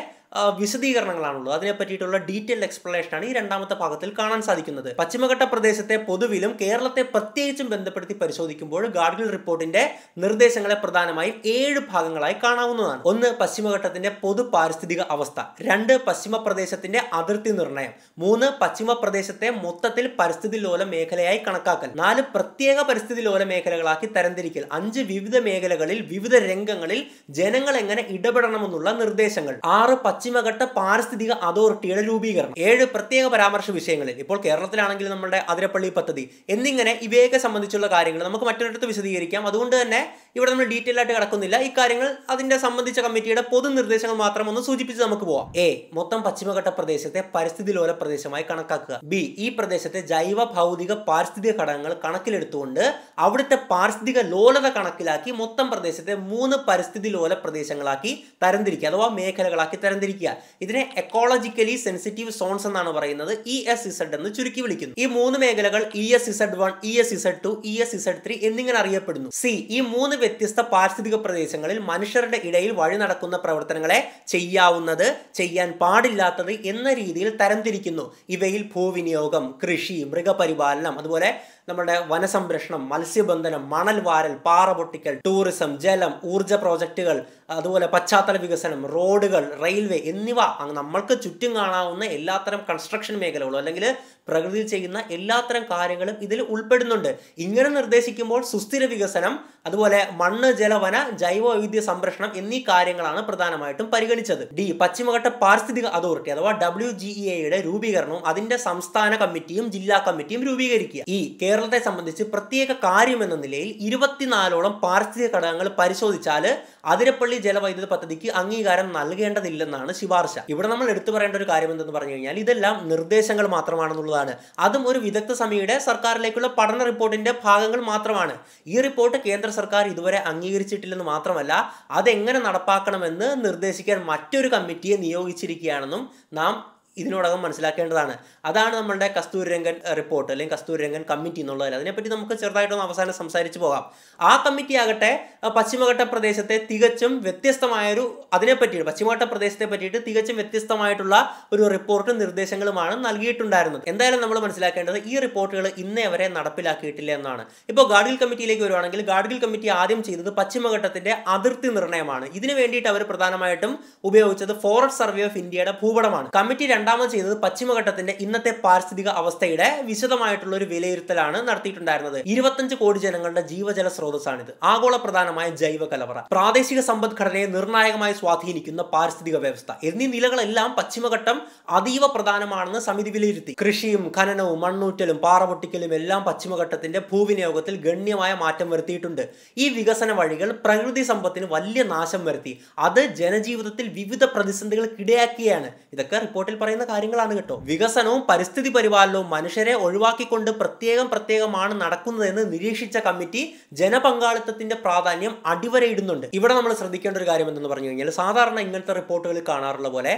വിശദീകരണങ്ങളാണുള്ളത് അതിനെ പറ്റിയിട്ടുള്ള ഡീറ്റെയിൽഡ് എക്സ്പ്ലനേഷനാണ് ഈ രണ്ടാമത്തെ ഭാഗത്തിൽ കാണാൻ സാധിക്കുന്നത് പശ്ചിമഘട്ട പ്രദേശത്തെ പൊതുവിലും കേരളത്തെ പ്രത്യേകിച്ചും ബന്ധപ്പെടുത്തി പരിശോധിക്കുമ്പോൾ ഗാഡ്ഗിൽ റിപ്പോർട്ടിന്റെ നിർദ്ദേശങ്ങളെ പ്രധാനമായും ഏഴ് ഭാഗങ്ങളായി കാണാവുന്നതാണ് ഒന്ന് പശ്ചിമഘട്ടത്തിന്റെ പൊതു പാരിസ്ഥിതിക അവസ്ഥ രണ്ട് പശ്ചിമ പ്രദേശത്തിന്റെ അതിർത്തി നിർണയം മൂന്ന് പശ്ചിമ പ്രദേശത്തെ മൊത്തത്തിൽ പരിസ്ഥിതി ലോല മേഖലയായി കണക്കാക്കൽ നാല് പ്രത്യേക പരിസ്ഥിതി ലോല മേഖലകളാക്കി തരംതിരിക്കൽ അഞ്ച് വിവിധ മേഖലകളിൽ വിവിധ രംഗങ്ങളിൽ ജനങ്ങൾ എങ്ങനെ ഇടപെടണമെന്നുള്ള നിർദ്ദേശങ്ങൾ ആറ് പശ്ചിമഘട്ട പാരിസ്ഥിതിക അതോറിറ്റിയുടെ രൂപീകരണം ഏഴ് പ്രത്യേക പരാമർശ വിഷയങ്ങളിൽ ഇപ്പോൾ കേരളത്തിലാണെങ്കിലും നമ്മുടെ അതിരപ്പള്ളി പദ്ധതി എന്നിങ്ങനെ ഇവയൊക്കെ സംബന്ധിച്ചുള്ള കാര്യങ്ങൾ നമുക്ക് മറ്റൊരിടത്ത് വിശദീകരിക്കാം അതുകൊണ്ട് തന്നെ ഇവിടെ നമ്മൾ ഡീറ്റെയിൽ ആയിട്ട് കിടക്കുന്നില്ല ഇക്കാര്യങ്ങൾ അതിന്റെ സംബന്ധിച്ച കമ്മിറ്റിയുടെ പൊതു നിർദ്ദേശങ്ങൾ മാത്രം ഒന്ന് സൂചിപ്പിച്ച് നമുക്ക് പോവാം എ മൊത്തം പശ്ചിമഘട്ട പ്രദേശത്തെ പരിസ്ഥിതി ലോല പ്രദേശമായി കണക്കാക്കുക ബി ഈ പ്രദേശത്തെ ജൈവ ഭൗതിക പാരിസ്ഥിതിക ഘടകങ്ങൾ കണക്കിലെടുത്തുകൊണ്ട് അവിടുത്തെ പാരിസ്ഥിതിക ലോലത കണക്കിലാക്കി മൊത്തം പ്രദേശത്തെ മൂന്ന് പരിസ്ഥിതി ലോല പ്രദേശങ്ങളാക്കി തരംതിരിക്കുക അഥവാ മേഖലകളാക്കി തരംതിരിക്കുക വേർതിരിക്കുക ഇതിനെ എക്കോളജിക്കലി സെൻസിറ്റീവ് സോൺസ് എന്നാണ് പറയുന്നത് ഇ എസ് ഇസഡ് എന്ന് ചുരുക്കി വിളിക്കുന്നു ഈ മൂന്ന് മേഖലകൾ E S Z one E S Z two E S Z three എന്നിങ്ങനെ അറിയപ്പെടുന്നു സി ഈ മൂന്ന് വ്യത്യസ്ത പാരിസ്ഥിതിക പ്രദേശങ്ങളിൽ മനുഷ്യരുടെ ഇടയിൽ വഴി നടക്കുന്ന പ്രവർത്തനങ്ങളെ ചെയ്യാവുന്നത് ചെയ്യാൻ പാടില്ലാത്തത് എന്ന രീതിയിൽ തരംതിരിക്കുന്നു ഇവയിൽ ഭൂവിനിയോഗം കൃഷി മൃഗപരിപാലനം അതുപോലെ നമ്മുടെ വനസംരക്ഷണം മത്സ്യബന്ധനം മണൽ വാരൽ പാറ പൊട്ടിക്കൽ ടൂറിസം ജലം ഊർജ പ്രോജക്റ്റുകൾ അതുപോലെ പശ്ചാത്തല വികസനം റോഡുകൾ റെയിൽവേ എന്നിവ നമ്മൾക്ക് ചുറ്റും കാണാവുന്ന എല്ലാത്തരം കൺസ്ട്രക്ഷൻ മേഖലകളും അല്ലെങ്കിൽ പ്രകൃതിയിൽ ചെയ്യുന്ന എല്ലാത്തരം കാര്യങ്ങളും ഇതിൽ ഉൾപ്പെടുന്നുണ്ട് ഇങ്ങനെ നിർദ്ദേശിക്കുമ്പോൾ സുസ്ഥിര വികസനം അതുപോലെ മണ്ണ് ജലവന ജൈവ വൈവിധ്യ സംരക്ഷണം എന്നീ കാര്യങ്ങളാണ് പ്രധാനമായിട്ടും പരിഗണിച്ചത് ഡി പശ്ചിമഘട്ട പാരിസ്ഥിതിക അതോറിറ്റി അഥവാ ഡബ്ല്യു ജി ഇ e എയുടെ രൂപീകരണവും അതിന്റെ സംസ്ഥാന കമ്മിറ്റിയും ജില്ലാ കമ്മിറ്റിയും രൂപീകരിക്കുക ഈ കേരളത്തെ സംബന്ധിച്ച് പ്രത്യേക കാര്യം എന്ന നിലയിൽ ഇരുപത്തിനാലോളം പാരിസ്ഥിതിക ഘടകങ്ങൾ പരിശോധിച്ചാൽ അതിരപ്പള്ളി ജലവൈദ്യുത പദ്ധതിക്ക് അംഗീകാരം നൽകേണ്ടതില്ലെന്നാണ് ശുപാർശ ഇവിടെ നമ്മൾ എടുത്തു പറയേണ്ട ഒരു കാര്യം എന്തെന്ന് പറഞ്ഞു കഴിഞ്ഞാൽ ഇതെല്ലാം നിർദ്ദേശങ്ങൾ മാത്രമാണെന്നുള്ളതാണ് അതും ഒരു വിദഗ്ധ സമിതിയുടെ സർക്കാരിലേക്കുള്ള പഠന റിപ്പോർട്ടിന്റെ ഭാഗങ്ങൾ മാത്രമാണ് ഈ റിപ്പോർട്ട് കേന്ദ്ര സർക്കാർ ഇതുവരെ അംഗീകരിച്ചിട്ടില്ലെന്ന് മാത്രമല്ല അതെങ്ങനെ നടപ്പാക്കണമെന്ന് നിർദ്ദേശിക്കാൻ മറ്റൊരു കമ്മിറ്റിയെ നിയോഗിച്ചിരിക്കുകയാണെന്നും നാം ഇതിനോടകം മനസ്സിലാക്കേണ്ടതാണ് അതാണ് നമ്മളുടെ കസ്തൂരിരംഗൻ റിപ്പോർട്ട് അല്ലെങ്കിൽ കസ്തൂരിരംഗൻ കമ്മിറ്റി എന്നുള്ളതിൽ അതിനെപ്പറ്റി നമുക്ക് ചെറുതായിട്ടൊന്ന് അവസാനം സംസാരിച്ച് പോകാം ആ കമ്മിറ്റി ആകട്ടെ പശ്ചിമഘട്ട പ്രദേശത്തെ തികച്ചും വ്യത്യസ്തമായൊരു അതിനെപ്പറ്റി പശ്ചിമഘട്ട പ്രദേശത്തെ പറ്റിയിട്ട് തികച്ചും വ്യത്യസ്തമായിട്ടുള്ള ഒരു റിപ്പോർട്ടും നിർദ്ദേശങ്ങളുമാണ് നൽകിയിട്ടുണ്ടായിരുന്നത് എന്തായാലും നമ്മൾ മനസ്സിലാക്കേണ്ടത് ഈ റിപ്പോർട്ടുകൾ ഇന്നേ വരെ നടപ്പിലാക്കിയിട്ടില്ല എന്നാണ് ഇപ്പോൾ ഗാഡ്ഗിൽ കമ്മിറ്റിയിലേക്ക് വരുവാണെങ്കിൽ ഗാഡ്ഗിൽ കമ്മിറ്റി ആദ്യം ചെയ്തത് പശ്ചിമഘട്ടത്തിന്റെ അതിർത്തി നിർണ്ണയമാണ് ഇതിനു വേണ്ടിയിട്ട് അവർ പ്രധാനമായിട്ടും ഉപയോഗിച്ചത് ഫോറസ്റ്റ് സർവേ ഓഫ് ഇന്ത്യയുടെ ഭൂപടമാണ് കമ്മിറ്റി രണ്ടാമത് ചെയ്തത് പശ്ചിമഘട്ടത്തിന്റെ ഇന്നത്തെ പാരിസ്ഥിതിക അവസ്ഥയുടെ വിശദമായിട്ടുള്ള ഒരു വിലയിരുത്തലാണ് നടത്തിയിട്ടുണ്ടായിരുന്നത് ഇരുപത്തഞ്ച് കോടി ജനങ്ങളുടെ ജീവജല സ്രോതസ്സാണിത് ആഗോള പ്രധാനമായ ജൈവ കലവറ പ്രാദേശിക സമ്പദ്ഘടനയെ നിർണായകമായി സ്വാധീനിക്കുന്ന പാരിസ്ഥിതിക വ്യവസ്ഥ എന്നീ നിലകളെല്ലാം പശ്ചിമഘട്ടം അതീവ പ്രധാനമാണെന്ന് സമിതി വിലയിരുത്തി കൃഷിയും ഖനനവും മണ്ണൂറ്റലും പാറപൊട്ടിക്കലും എല്ലാം പശ്ചിമഘട്ടത്തിന്റെ ഭൂവിനിയോഗത്തിൽ ഗണ്യമായ മാറ്റം വരുത്തിയിട്ടുണ്ട് ഈ വികസന വഴികൾ പ്രകൃതി സമ്പത്തിന് വലിയ നാശം വരുത്തി അത് ജനജീവിതത്തിൽ വിവിധ പ്രതിസന്ധികൾക്കിടയാക്കിയാണ് ഇതൊക്കെ റിപ്പോർട്ടിൽ പറയുന്നത് പറയുന്ന കാര്യങ്ങളാണ് കേട്ടോ വികസനവും പരിസ്ഥിതി പരിപാലനവും മനുഷ്യരെ ഒഴിവാക്കിക്കൊണ്ട് പ്രത്യേകം പ്രത്യേകമാണ് നടക്കുന്നതെന്ന് നിരീക്ഷിച്ച കമ്മിറ്റി ജനപങ്കാളിത്തത്തിന്റെ പ്രാധാന്യം അടിവരയിടുന്നുണ്ട് ഇവിടെ നമ്മൾ ശ്രദ്ധിക്കേണ്ട ഒരു കാര്യം എന്തെന്ന് പറഞ്ഞു കഴിഞ്ഞാൽ സാധാരണ ഇങ്ങനത്തെ റിപ്പോർട്ടുകൾ കാണാറുള്ള പോലെ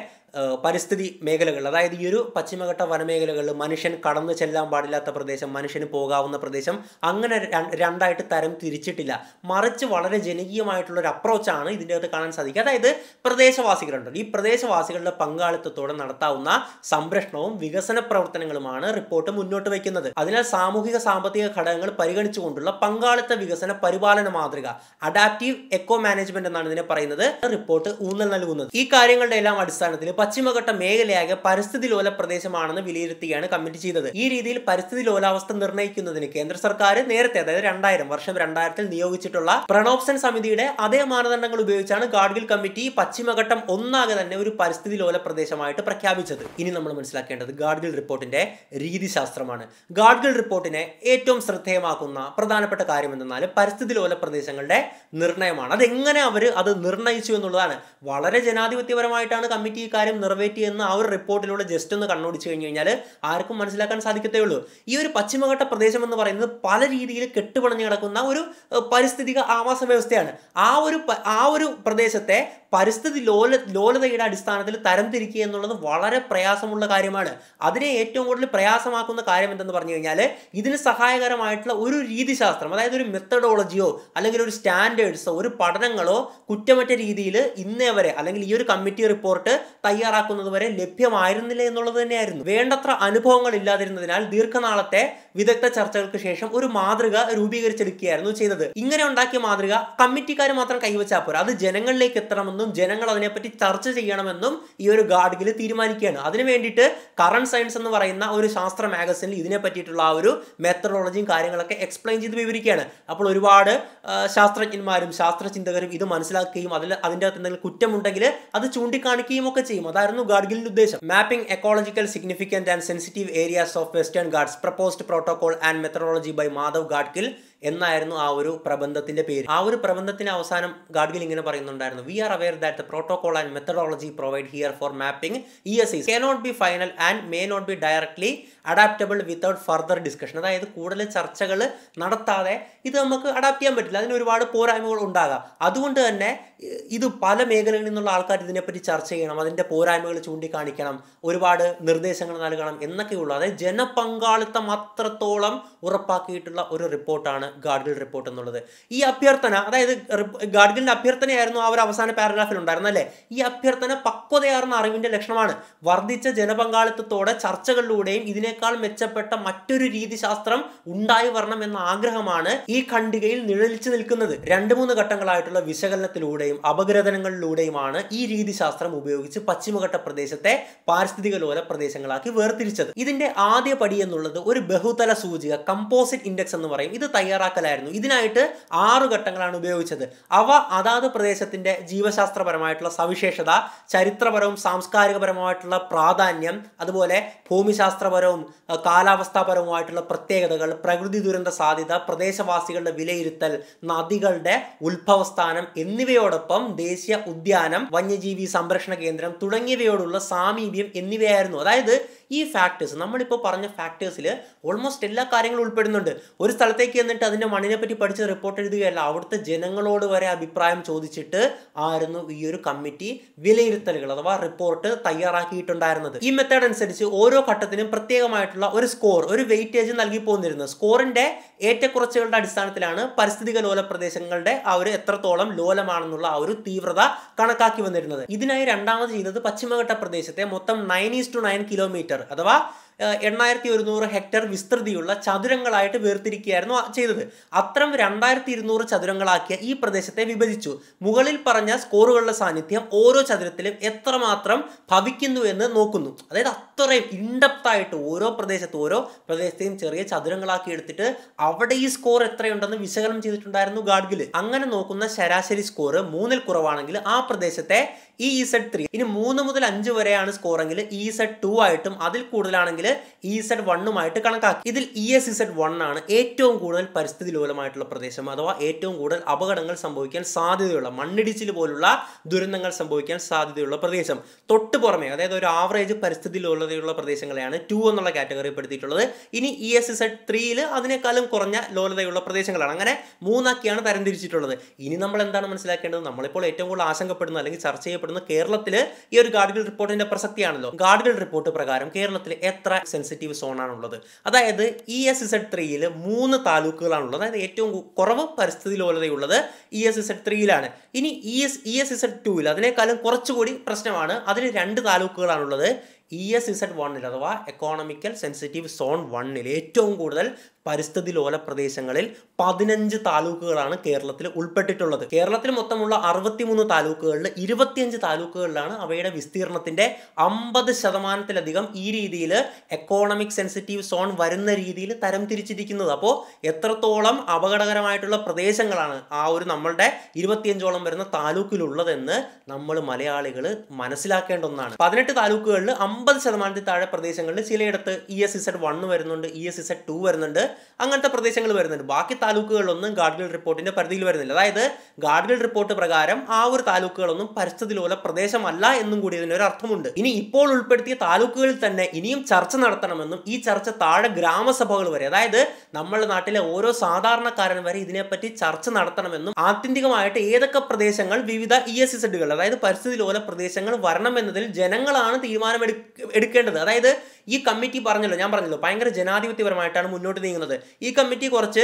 പരിസ്ഥിതി മേഖലകൾ അതായത് ഈ ഒരു പശ്ചിമഘട്ട വനമേഖലകളിൽ മനുഷ്യൻ കടന്നു ചെല്ലാൻ പാടില്ലാത്ത പ്രദേശം മനുഷ്യന് പോകാവുന്ന പ്രദേശം അങ്ങനെ രണ്ടായിട്ട് തരം തിരിച്ചിട്ടില്ല മറിച്ച് വളരെ ജനകീയമായിട്ടുള്ള ഒരു അപ്രോച്ചാണ് ഇതിൻ്റെ അകത്ത് കാണാൻ സാധിക്കുക അതായത് പ്രദേശവാസികളുണ്ടല്ലോ ഈ പ്രദേശവാസികളുടെ പങ്കാളിത്തത്തോടെ നടത്താവുന്ന സംരക്ഷണവും വികസന പ്രവർത്തനങ്ങളുമാണ് റിപ്പോർട്ട് മുന്നോട്ട് വയ്ക്കുന്നത് അതിനാൽ സാമൂഹിക സാമ്പത്തിക ഘടകങ്ങൾ പരിഗണിച്ചുകൊണ്ടുള്ള പങ്കാളിത്ത വികസന പരിപാലന മാതൃക അഡാപ്റ്റീവ് എക്കോ മാനേജ്മെന്റ് എന്നാണ് ഇതിനെ പറയുന്നത് റിപ്പോർട്ട് ഊന്നൽ നൽകുന്നത് ഈ കാര്യങ്ങളുടെ എല്ലാം അടിസ്ഥാനത്തിൽ പശ്ചിമഘട്ട മേഖലയാകെ പരിസ്ഥിതി ലോല പ്രദേശമാണെന്ന് വിലയിരുത്തിയാണ് കമ്മിറ്റി ചെയ്തത് ഈ രീതിയിൽ പരിസ്ഥിതി ലോലാവസ്ഥ നിർണ്ണയിക്കുന്നതിന് കേന്ദ്ര സർക്കാർ നേരത്തെ അതായത് രണ്ടായിരം വർഷം രണ്ടായിരത്തിൽ നിയോഗിച്ചിട്ടുള്ള പ്രണോപ്സൻ സമിതിയുടെ അതേ മാനദണ്ഡങ്ങൾ ഉപയോഗിച്ചാണ് ഗാഡ്ഗിൽ കമ്മിറ്റി പശ്ചിമഘട്ടം ഒന്നാകെ തന്നെ ഒരു പരിസ്ഥിതി ലോല പ്രദേശമായിട്ട് പ്രഖ്യാപിച്ചത് ഇനി നമ്മൾ മനസ്സിലാക്കേണ്ടത് ഗാഡ്ഗിൽ റിപ്പോർട്ടിന്റെ രീതിശാസ്ത്രമാണ് ഗാഡ്ഗിൽ റിപ്പോർട്ടിനെ ഏറ്റവും ശ്രദ്ധേയമാക്കുന്ന പ്രധാനപ്പെട്ട കാര്യം എന്തെന്നാൽ പരിസ്ഥിതി ലോല പ്രദേശങ്ങളുടെ നിർണ്ണയമാണ് അതെങ്ങനെ അവർ അത് നിർണ്ണയിച്ചു എന്നുള്ളതാണ് വളരെ ജനാധിപത്യപരമായിട്ടാണ് കമ്മിറ്റി കാര്യം നിറവേറ്റിയെന്ന് ആ ഒരു റിപ്പോർട്ടിലൂടെ ജസ്റ്റ് ഒന്ന് കണ്ണോടിച്ച് കഴിഞ്ഞു കഴിഞ്ഞാൽ ആർക്കും മനസ്സിലാക്കാൻ സാധിക്കത്തേ ഉള്ളൂ ഈ ഒരു പശ്ചിമഘട്ട പ്രദേശം എന്ന് പറയുന്നത് പല രീതിയിൽ കെട്ടുപണഞ്ഞു കിടക്കുന്ന ഒരു പാരിസ്ഥിതിക ആവാസ വ്യവസ്ഥയാണ് ആ ഒരു ആ ഒരു പ്രദേശത്തെ പരിസ്ഥിതി ലോല ലോലതയുടെ അടിസ്ഥാനത്തിൽ തരംതിരിക്കുക എന്നുള്ളത് വളരെ പ്രയാസമുള്ള കാര്യമാണ് അതിനെ ഏറ്റവും കൂടുതൽ പ്രയാസമാക്കുന്ന കാര്യം എന്തെന്ന് പറഞ്ഞു കഴിഞ്ഞാൽ ഇതിന് സഹായകരമായിട്ടുള്ള ഒരു രീതിശാസ്ത്രം അതായത് ഒരു മെത്തഡോളജിയോ അല്ലെങ്കിൽ ഒരു സ്റ്റാൻഡേർഡ്സോ ഒരു പഠനങ്ങളോ കുറ്റമറ്റ രീതിയിൽ ഇന്നേ വരെ അല്ലെങ്കിൽ ഈ ഒരു കമ്മിറ്റി റിപ്പോർട്ട് തയ്യാറാക്കുന്നത് വരെ ലഭ്യമായിരുന്നില്ല എന്നുള്ളത് തന്നെയായിരുന്നു വേണ്ടത്ര അനുഭവങ്ങൾ ഇല്ലാതിരുന്നതിനാൽ ദീർഘനാളത്തെ വിദഗ്ധ ചർച്ചകൾക്ക് ശേഷം ഒരു മാതൃക രൂപീകരിച്ചെടുക്കുകയായിരുന്നു ചെയ്തത് ഇങ്ങനെ ഉണ്ടാക്കിയ മാതൃക കമ്മിറ്റിക്കാർ മാത്രം കൈവച്ചാൽ പോരാ അത് ജനങ്ങളിലേക്ക് എത്തണം ചെയ്യണമെന്നും ജനങ്ങൾ അതിനെപ്പറ്റി ചർച്ച ചെയ്യണമെന്നും ഈ ഒരു ഗാഡ്ഗിൽ തീരുമാനിക്കുകയാണ് അതിനു വേണ്ടിയിട്ട് കറണ്ട് സയൻസ് എന്ന് പറയുന്ന ഒരു ശാസ്ത്ര മാഗസിനിൽ ഇതിനെ പറ്റിയിട്ടുള്ള ആ ഒരു മെത്തഡോളജിയും കാര്യങ്ങളൊക്കെ എക്സ്പ്ലെയിൻ ചെയ്ത് വിവരിക്കുകയാണ് അപ്പോൾ ഒരുപാട് ശാസ്ത്രജ്ഞന്മാരും ശാസ്ത്രചിന്തകരും ഇത് മനസ്സിലാക്കുകയും അതിൽ അതിൻ്റെ അകത്ത് എന്തെങ്കിലും കുറ്റമുണ്ടെങ്കിൽ അത് ചൂണ്ടിക്കാണിക്കുകയും ഒക്കെ ചെയ്യും അതായിരുന്നു ഗാഡ്ഗിലിൻ്റെ ഉദ്ദേശം mapping ecological significant and sensitive areas of Western Ghats proposed protocol and methodology by Madhav Gadgil എന്നായിരുന്നു ആ ഒരു പ്രബന്ധത്തിന്റെ പേര് ആ ഒരു പ്രബന്ധത്തിന് അവസാനം ഗാഡ്ഗിൽ ഇങ്ങനെ പറയുന്നുണ്ടായിരുന്നു we are aware that the protocol and methodology provide here for mapping E S Z cannot be final and may not be directly adaptable without further discussion അതായത് കൂടുതൽ ചർച്ചകൾ നടത്താതെ ഇത് നമുക്ക് അഡാപ്റ്റ് ചെയ്യാൻ പറ്റില്ല അതിന് ഒരുപാട് പോരായ്മകൾ ഉണ്ടാകാം അതുകൊണ്ട് തന്നെ ഇത് പല മേഖലകളിൽ നിന്നുള്ള ആൾക്കാർ ഇതിനെപ്പറ്റി ചർച്ച ചെയ്യണം അതിൻ്റെ പോരായ്മകൾ ചൂണ്ടിക്കാണിക്കണം ഒരുപാട് നിർദ്ദേശങ്ങൾ നൽകണം എന്നൊക്കെയുള്ളൂ അതായത് ജനപങ്കാളിത്തം അത്രത്തോളം ഉറപ്പാക്കിയിട്ടുള്ള ഒരു റിപ്പോർട്ടാണ് ഗാഡ്ഗിൽ റിപ്പോർട്ട് എന്നുള്ളത് ഈ അഭ്യർത്ഥന അതായത് ഗാഡ്ഗിലിൻ്റെ അഭ്യർത്ഥനയായിരുന്നു അവർ അവസാന പാരഗ്രാഫിൽ അല്ലേ ഈ അഭ്യർത്ഥന പക്വതയാർന്ന അറിവിൻ്റെ ലക്ഷണമാണ് വർദ്ധിച്ച ജനപങ്കാളിത്തത്തോടെ ചർച്ചകളിലൂടെയും ഇതിനേക്കാൾ മെച്ചപ്പെട്ട മറ്റൊരു രീതിശാസ്ത്രം ഉണ്ടായി വരണം എന്ന ആഗ്രഹമാണ് ഈ ഖണ്ഡികയിൽ നിഴലിച്ചു നിൽക്കുന്നത് രണ്ട് മൂന്ന് ഘട്ടങ്ങളായിട്ടുള്ള വിശകലനത്തിലൂടെയും അപഗ്രഥനങ്ങളിലൂടെയുമാണ് ഈ രീതിശാസ്ത്രം ഉപയോഗിച്ച് പശ്ചിമഘട്ട പ്രദേശത്തെ പാരിസ്ഥിതിക ലോല പ്രദേശങ്ങളാക്കി വേർതിരിച്ചത് ഇതിന്റെ ആദ്യ പടി എന്നുള്ളത് ഒരു ബഹുതല സൂചിക കമ്പോസിറ്റ് ഇൻഡെക്സ് എന്ന് പറയും ഇത് തയ്യാർ തയ്യാറാക്കലായിരുന്നു ഇതിനായിട്ട് ആറ് ഘട്ടങ്ങളാണ് ഉപയോഗിച്ചത് അവ അതാത് പ്രദേശത്തിൻ്റെ ജീവശാസ്ത്രപരമായിട്ടുള്ള സവിശേഷത ചരിത്രപരവും സാംസ്കാരികപരമായിട്ടുള്ള പ്രാധാന്യം അതുപോലെ ഭൂമിശാസ്ത്രപരവും കാലാവസ്ഥാപരവുമായിട്ടുള്ള പ്രത്യേകതകൾ പ്രകൃതി ദുരന്ത സാധ്യത പ്രദേശവാസികളുടെ വിലയിരുത്തൽ നദികളുടെ ഉത്ഭവസ്ഥാനം എന്നിവയോടൊപ്പം ദേശീയ ഉദ്യാനം വന്യജീവി സംരക്ഷണ കേന്ദ്രം തുടങ്ങിയവയോടുള്ള സാമീപ്യം എന്നിവയായിരുന്നു അതായത് ഈ ഫാക്ടേഴ്സ് നമ്മളിപ്പോൾ പറഞ്ഞ ഫാക്ടേഴ്സിൽ ഓൾമോസ്റ്റ് എല്ലാ കാര്യങ്ങളും ഉൾപ്പെടുന്നുണ്ട് ഒരു സ്ഥലത്തേക്ക് എന്നിട്ട് അതിൻ്റെ പറ്റി പഠിച്ച് റിപ്പോർട്ട് എഴുതുകയല്ല അവിടുത്തെ ജനങ്ങളോട് വരെ അഭിപ്രായം ചോദിച്ചിട്ട് ആയിരുന്നു ഈ ഒരു കമ്മിറ്റി വിലയിരുത്തലുകൾ അഥവാ റിപ്പോർട്ട് തയ്യാറാക്കിയിട്ടുണ്ടായിരുന്നത് ഈ മെത്തേഡ് അനുസരിച്ച് ഓരോ ഘട്ടത്തിനും പ്രത്യേകമായിട്ടുള്ള ഒരു സ്കോർ ഒരു വെയിറ്റേജ് നൽകി പോന്നിരുന്നത് സ്കോറിന്റെ ഏറ്റക്കുറച്ചുകളുടെ അടിസ്ഥാനത്തിലാണ് പരിസ്ഥിതിക ലോല പ്രദേശങ്ങളുടെ ആ ഒരു എത്രത്തോളം ലോലമാണെന്നുള്ള ആ ഒരു തീവ്രത കണക്കാക്കി വന്നിരുന്നത് ഇതിനായി രണ്ടാമത് ചെയ്തത് പശ്ചിമഘട്ട പ്രദേശത്തെ മൊത്തം nine is two nine kilometre അഥവാ എണ്ണായിരത്തി ഒരുന്നൂറ് ഹെക്ടർ വിസ്തൃതിയുള്ള ചതുരങ്ങളായിട്ട് വേർതിരിക്കുകയായിരുന്നു ചെയ്തത് അത്തരം രണ്ടായിരത്തി ഇരുന്നൂറ് ചതുരങ്ങളാക്കിയ ഈ പ്രദേശത്തെ വിഭജിച്ചു മുകളിൽ പറഞ്ഞ സ്കോറുകളുടെ സാന്നിധ്യം ഓരോ ചതുരത്തിലും എത്രമാത്രം ഭവിക്കുന്നു എന്ന് നോക്കുന്നു അതായത് അത്രയും ഇൻഡപ്തായിട്ട് ഓരോ പ്രദേശത്ത് ഓരോ പ്രദേശത്തെയും ചെറിയ ചതുരങ്ങളാക്കി എടുത്തിട്ട് അവിടെ ഈ സ്കോർ എത്രയുണ്ടെന്ന് വിശകലനം ചെയ്തിട്ടുണ്ടായിരുന്നു ഗാഡ്ഗില് അങ്ങനെ നോക്കുന്ന ശരാശരി സ്കോർ മൂന്നിൽ കുറവാണെങ്കിൽ ആ പ്രദേശത്തെ ഇ ഇസെഡ് ത്രീ ഇനി മൂന്ന് മുതൽ അഞ്ച് വരെയാണ് സ്കോറെങ്കിൽ ഇ ഇസഡ് ടു ആയിട്ടും അതിൽ കൂടുതലാണെങ്കിൽ ഘട്ടത്തിൽ ഇ സെഡ് വണ്ണുമായിട്ട് e കണക്കാക്കി ഇതിൽ ഇ എസ് ഇ സെഡ് ആണ് ഏറ്റവും കൂടുതൽ പരിസ്ഥിതി ലോലമായിട്ടുള്ള പ്രദേശം അഥവാ ഏറ്റവും കൂടുതൽ അപകടങ്ങൾ സംഭവിക്കാൻ സാധ്യതയുള്ള മണ്ണിടിച്ചിൽ പോലുള്ള ദുരന്തങ്ങൾ സംഭവിക്കാൻ സാധ്യതയുള്ള പ്രദേശം തൊട്ട് പുറമെ അതായത് ഒരു ആവറേജ് പരിസ്ഥിതി ലോലതയുള്ള പ്രദേശങ്ങളെയാണ് ടു എന്നുള്ള കാറ്റഗറി പെടുത്തിയിട്ടുള്ളത് ഇനി ഇ എസ് സെഡ് ത്രീയിൽ അതിനേക്കാളും കുറഞ്ഞ ലോലതയുള്ള പ്രദേശങ്ങളാണ് അങ്ങനെ മൂന്നാക്കിയാണ് തരംതിരിച്ചിട്ടുള്ളത് ഇനി നമ്മൾ എന്താണ് മനസ്സിലാക്കേണ്ടത് നമ്മളിപ്പോൾ ഏറ്റവും കൂടുതൽ ആശങ്കപ്പെടുന്ന അല്ലെങ്കിൽ ചർച്ച ചെയ്യപ്പെടുന്ന കേരളത്തിൽ ഈ ഒരു ഗാഡ്ഗിൽ റിപ്പോർട്ടിന്റെ പ്രസക്തിയാണല്ലോ ഗാഡ്ഗിൽ റിപ്പോർട്ട് പ്രകാരം കേരളത്തിൽ എത്ര സെൻസിറ്റീവ് സോണാണുള്ളത് അതായത് ഇ എസ് എഡ് ത്രീയിൽ മൂന്ന് താലൂക്കുകളാണുള്ളത് അതായത് ഏറ്റവും കുറവ് പരിസ്ഥിതി ലോലതയുള്ളത് ഇ e എസ് എഡ് ത്രീയിലാണ് ഇനി E S E S Z ടൂവിൽ അതിനേക്കാളും കുറച്ചുകൂടി പ്രശ്നമാണ് അതിൽ രണ്ട് താലൂക്കുകളാണുള്ളത് ഇ എസ് എഡ് വണ്ണിൽ അഥവാ എക്കോണമിക്കൽ സെൻസിറ്റീവ് സോൺ വണ്ണിൽ ഏറ്റവും കൂടുതൽ പരിസ്ഥിതി ലോല പ്രദേശങ്ങളിൽ പതിനഞ്ച് താലൂക്കുകളാണ് കേരളത്തിൽ ഉൾപ്പെട്ടിട്ടുള്ളത് കേരളത്തിൽ മൊത്തമുള്ള അറുപത്തിമൂന്ന് താലൂക്കുകളിൽ ഇരുപത്തിയഞ്ച് താലൂക്കുകളിലാണ് അവയുടെ വിസ്തീർണത്തിന്റെ അമ്പത് ശതമാനത്തിലധികം ഈ രീതിയിൽ എക്കോണമിക് സെൻസിറ്റീവ് സോൺ വരുന്ന രീതിയിൽ തരംതിരിച്ചിരിക്കുന്നത് അപ്പോൾ എത്രത്തോളം അപകടകരമായിട്ടുള്ള പ്രദേശങ്ങളാണ് ആ ഒരു നമ്മളുടെ ഇരുപത്തിയഞ്ചോളം വരുന്ന താലൂക്കിലുള്ളതെന്ന് നമ്മൾ മലയാളികൾ മനസ്സിലാക്കേണ്ട ഒന്നാണ് പതിനെട്ട് താലൂക്കുകളിൽ അമ്പത് ശതമാനത്തിൽ താഴെ പ്രദേശങ്ങളിൽ ചിലയിടത്ത് ഇ എസ് ഇസെഡ് വൺ വരുന്നുണ്ട് ഇ എസ് ഇസെഡ് ടു വരുന്നുണ്ട് അങ്ങനത്തെ പ്രദേശങ്ങൾ വരുന്നുണ്ട് ബാക്കി താലൂക്കുകളിലൊന്നും ഗാഡ്ഗിൽ റിപ്പോർട്ടിന്റെ പരിധിയിൽ വരുന്നില്ല അതായത് ഗാഡ്ഗിൽ റിപ്പോർട്ട് പ്രകാരം ആ ഒരു താലൂക്കുകളൊന്നും പരിസ്ഥിതി ലോല പ്രദേശമല്ല എന്നും കൂടി ഇതിനൊരു അർത്ഥമുണ്ട് ഇനി ഇപ്പോൾ ഉൾപ്പെടുത്തിയ താലൂക്കുകളിൽ തന്നെ ഇനിയും ചർച്ച നടത്തണമെന്നും ഈ ചർച്ച താഴെ ഗ്രാമസഭകൾ വരെ അതായത് നമ്മുടെ നാട്ടിലെ ഓരോ സാധാരണക്കാരൻ വരെ ഇതിനെപ്പറ്റി ചർച്ച നടത്തണമെന്നും ആത്യന്തികമായിട്ട് ഏതൊക്കെ പ്രദേശങ്ങൾ വിവിധ ഇ എസ് ഇസഡുകൾ അതായത് പരിസ്ഥിതി ലോല പ്രദേശങ്ങൾ വരണമെന്നതിൽ ജനങ്ങളാണ് തീരുമാനം എടുക്കേണ്ടത് അതായത് ഈ കമ്മിറ്റി പറഞ്ഞല്ലോ ഞാൻ പറഞ്ഞല്ലോ ഭയങ്കര ജനാധിപത്യപരമായിട്ടാണ് മുന്നോട്ട് നീങ്ങുന്നത് എന്നുള്ളത് ഈ കമ്മിറ്റി കുറച്ച്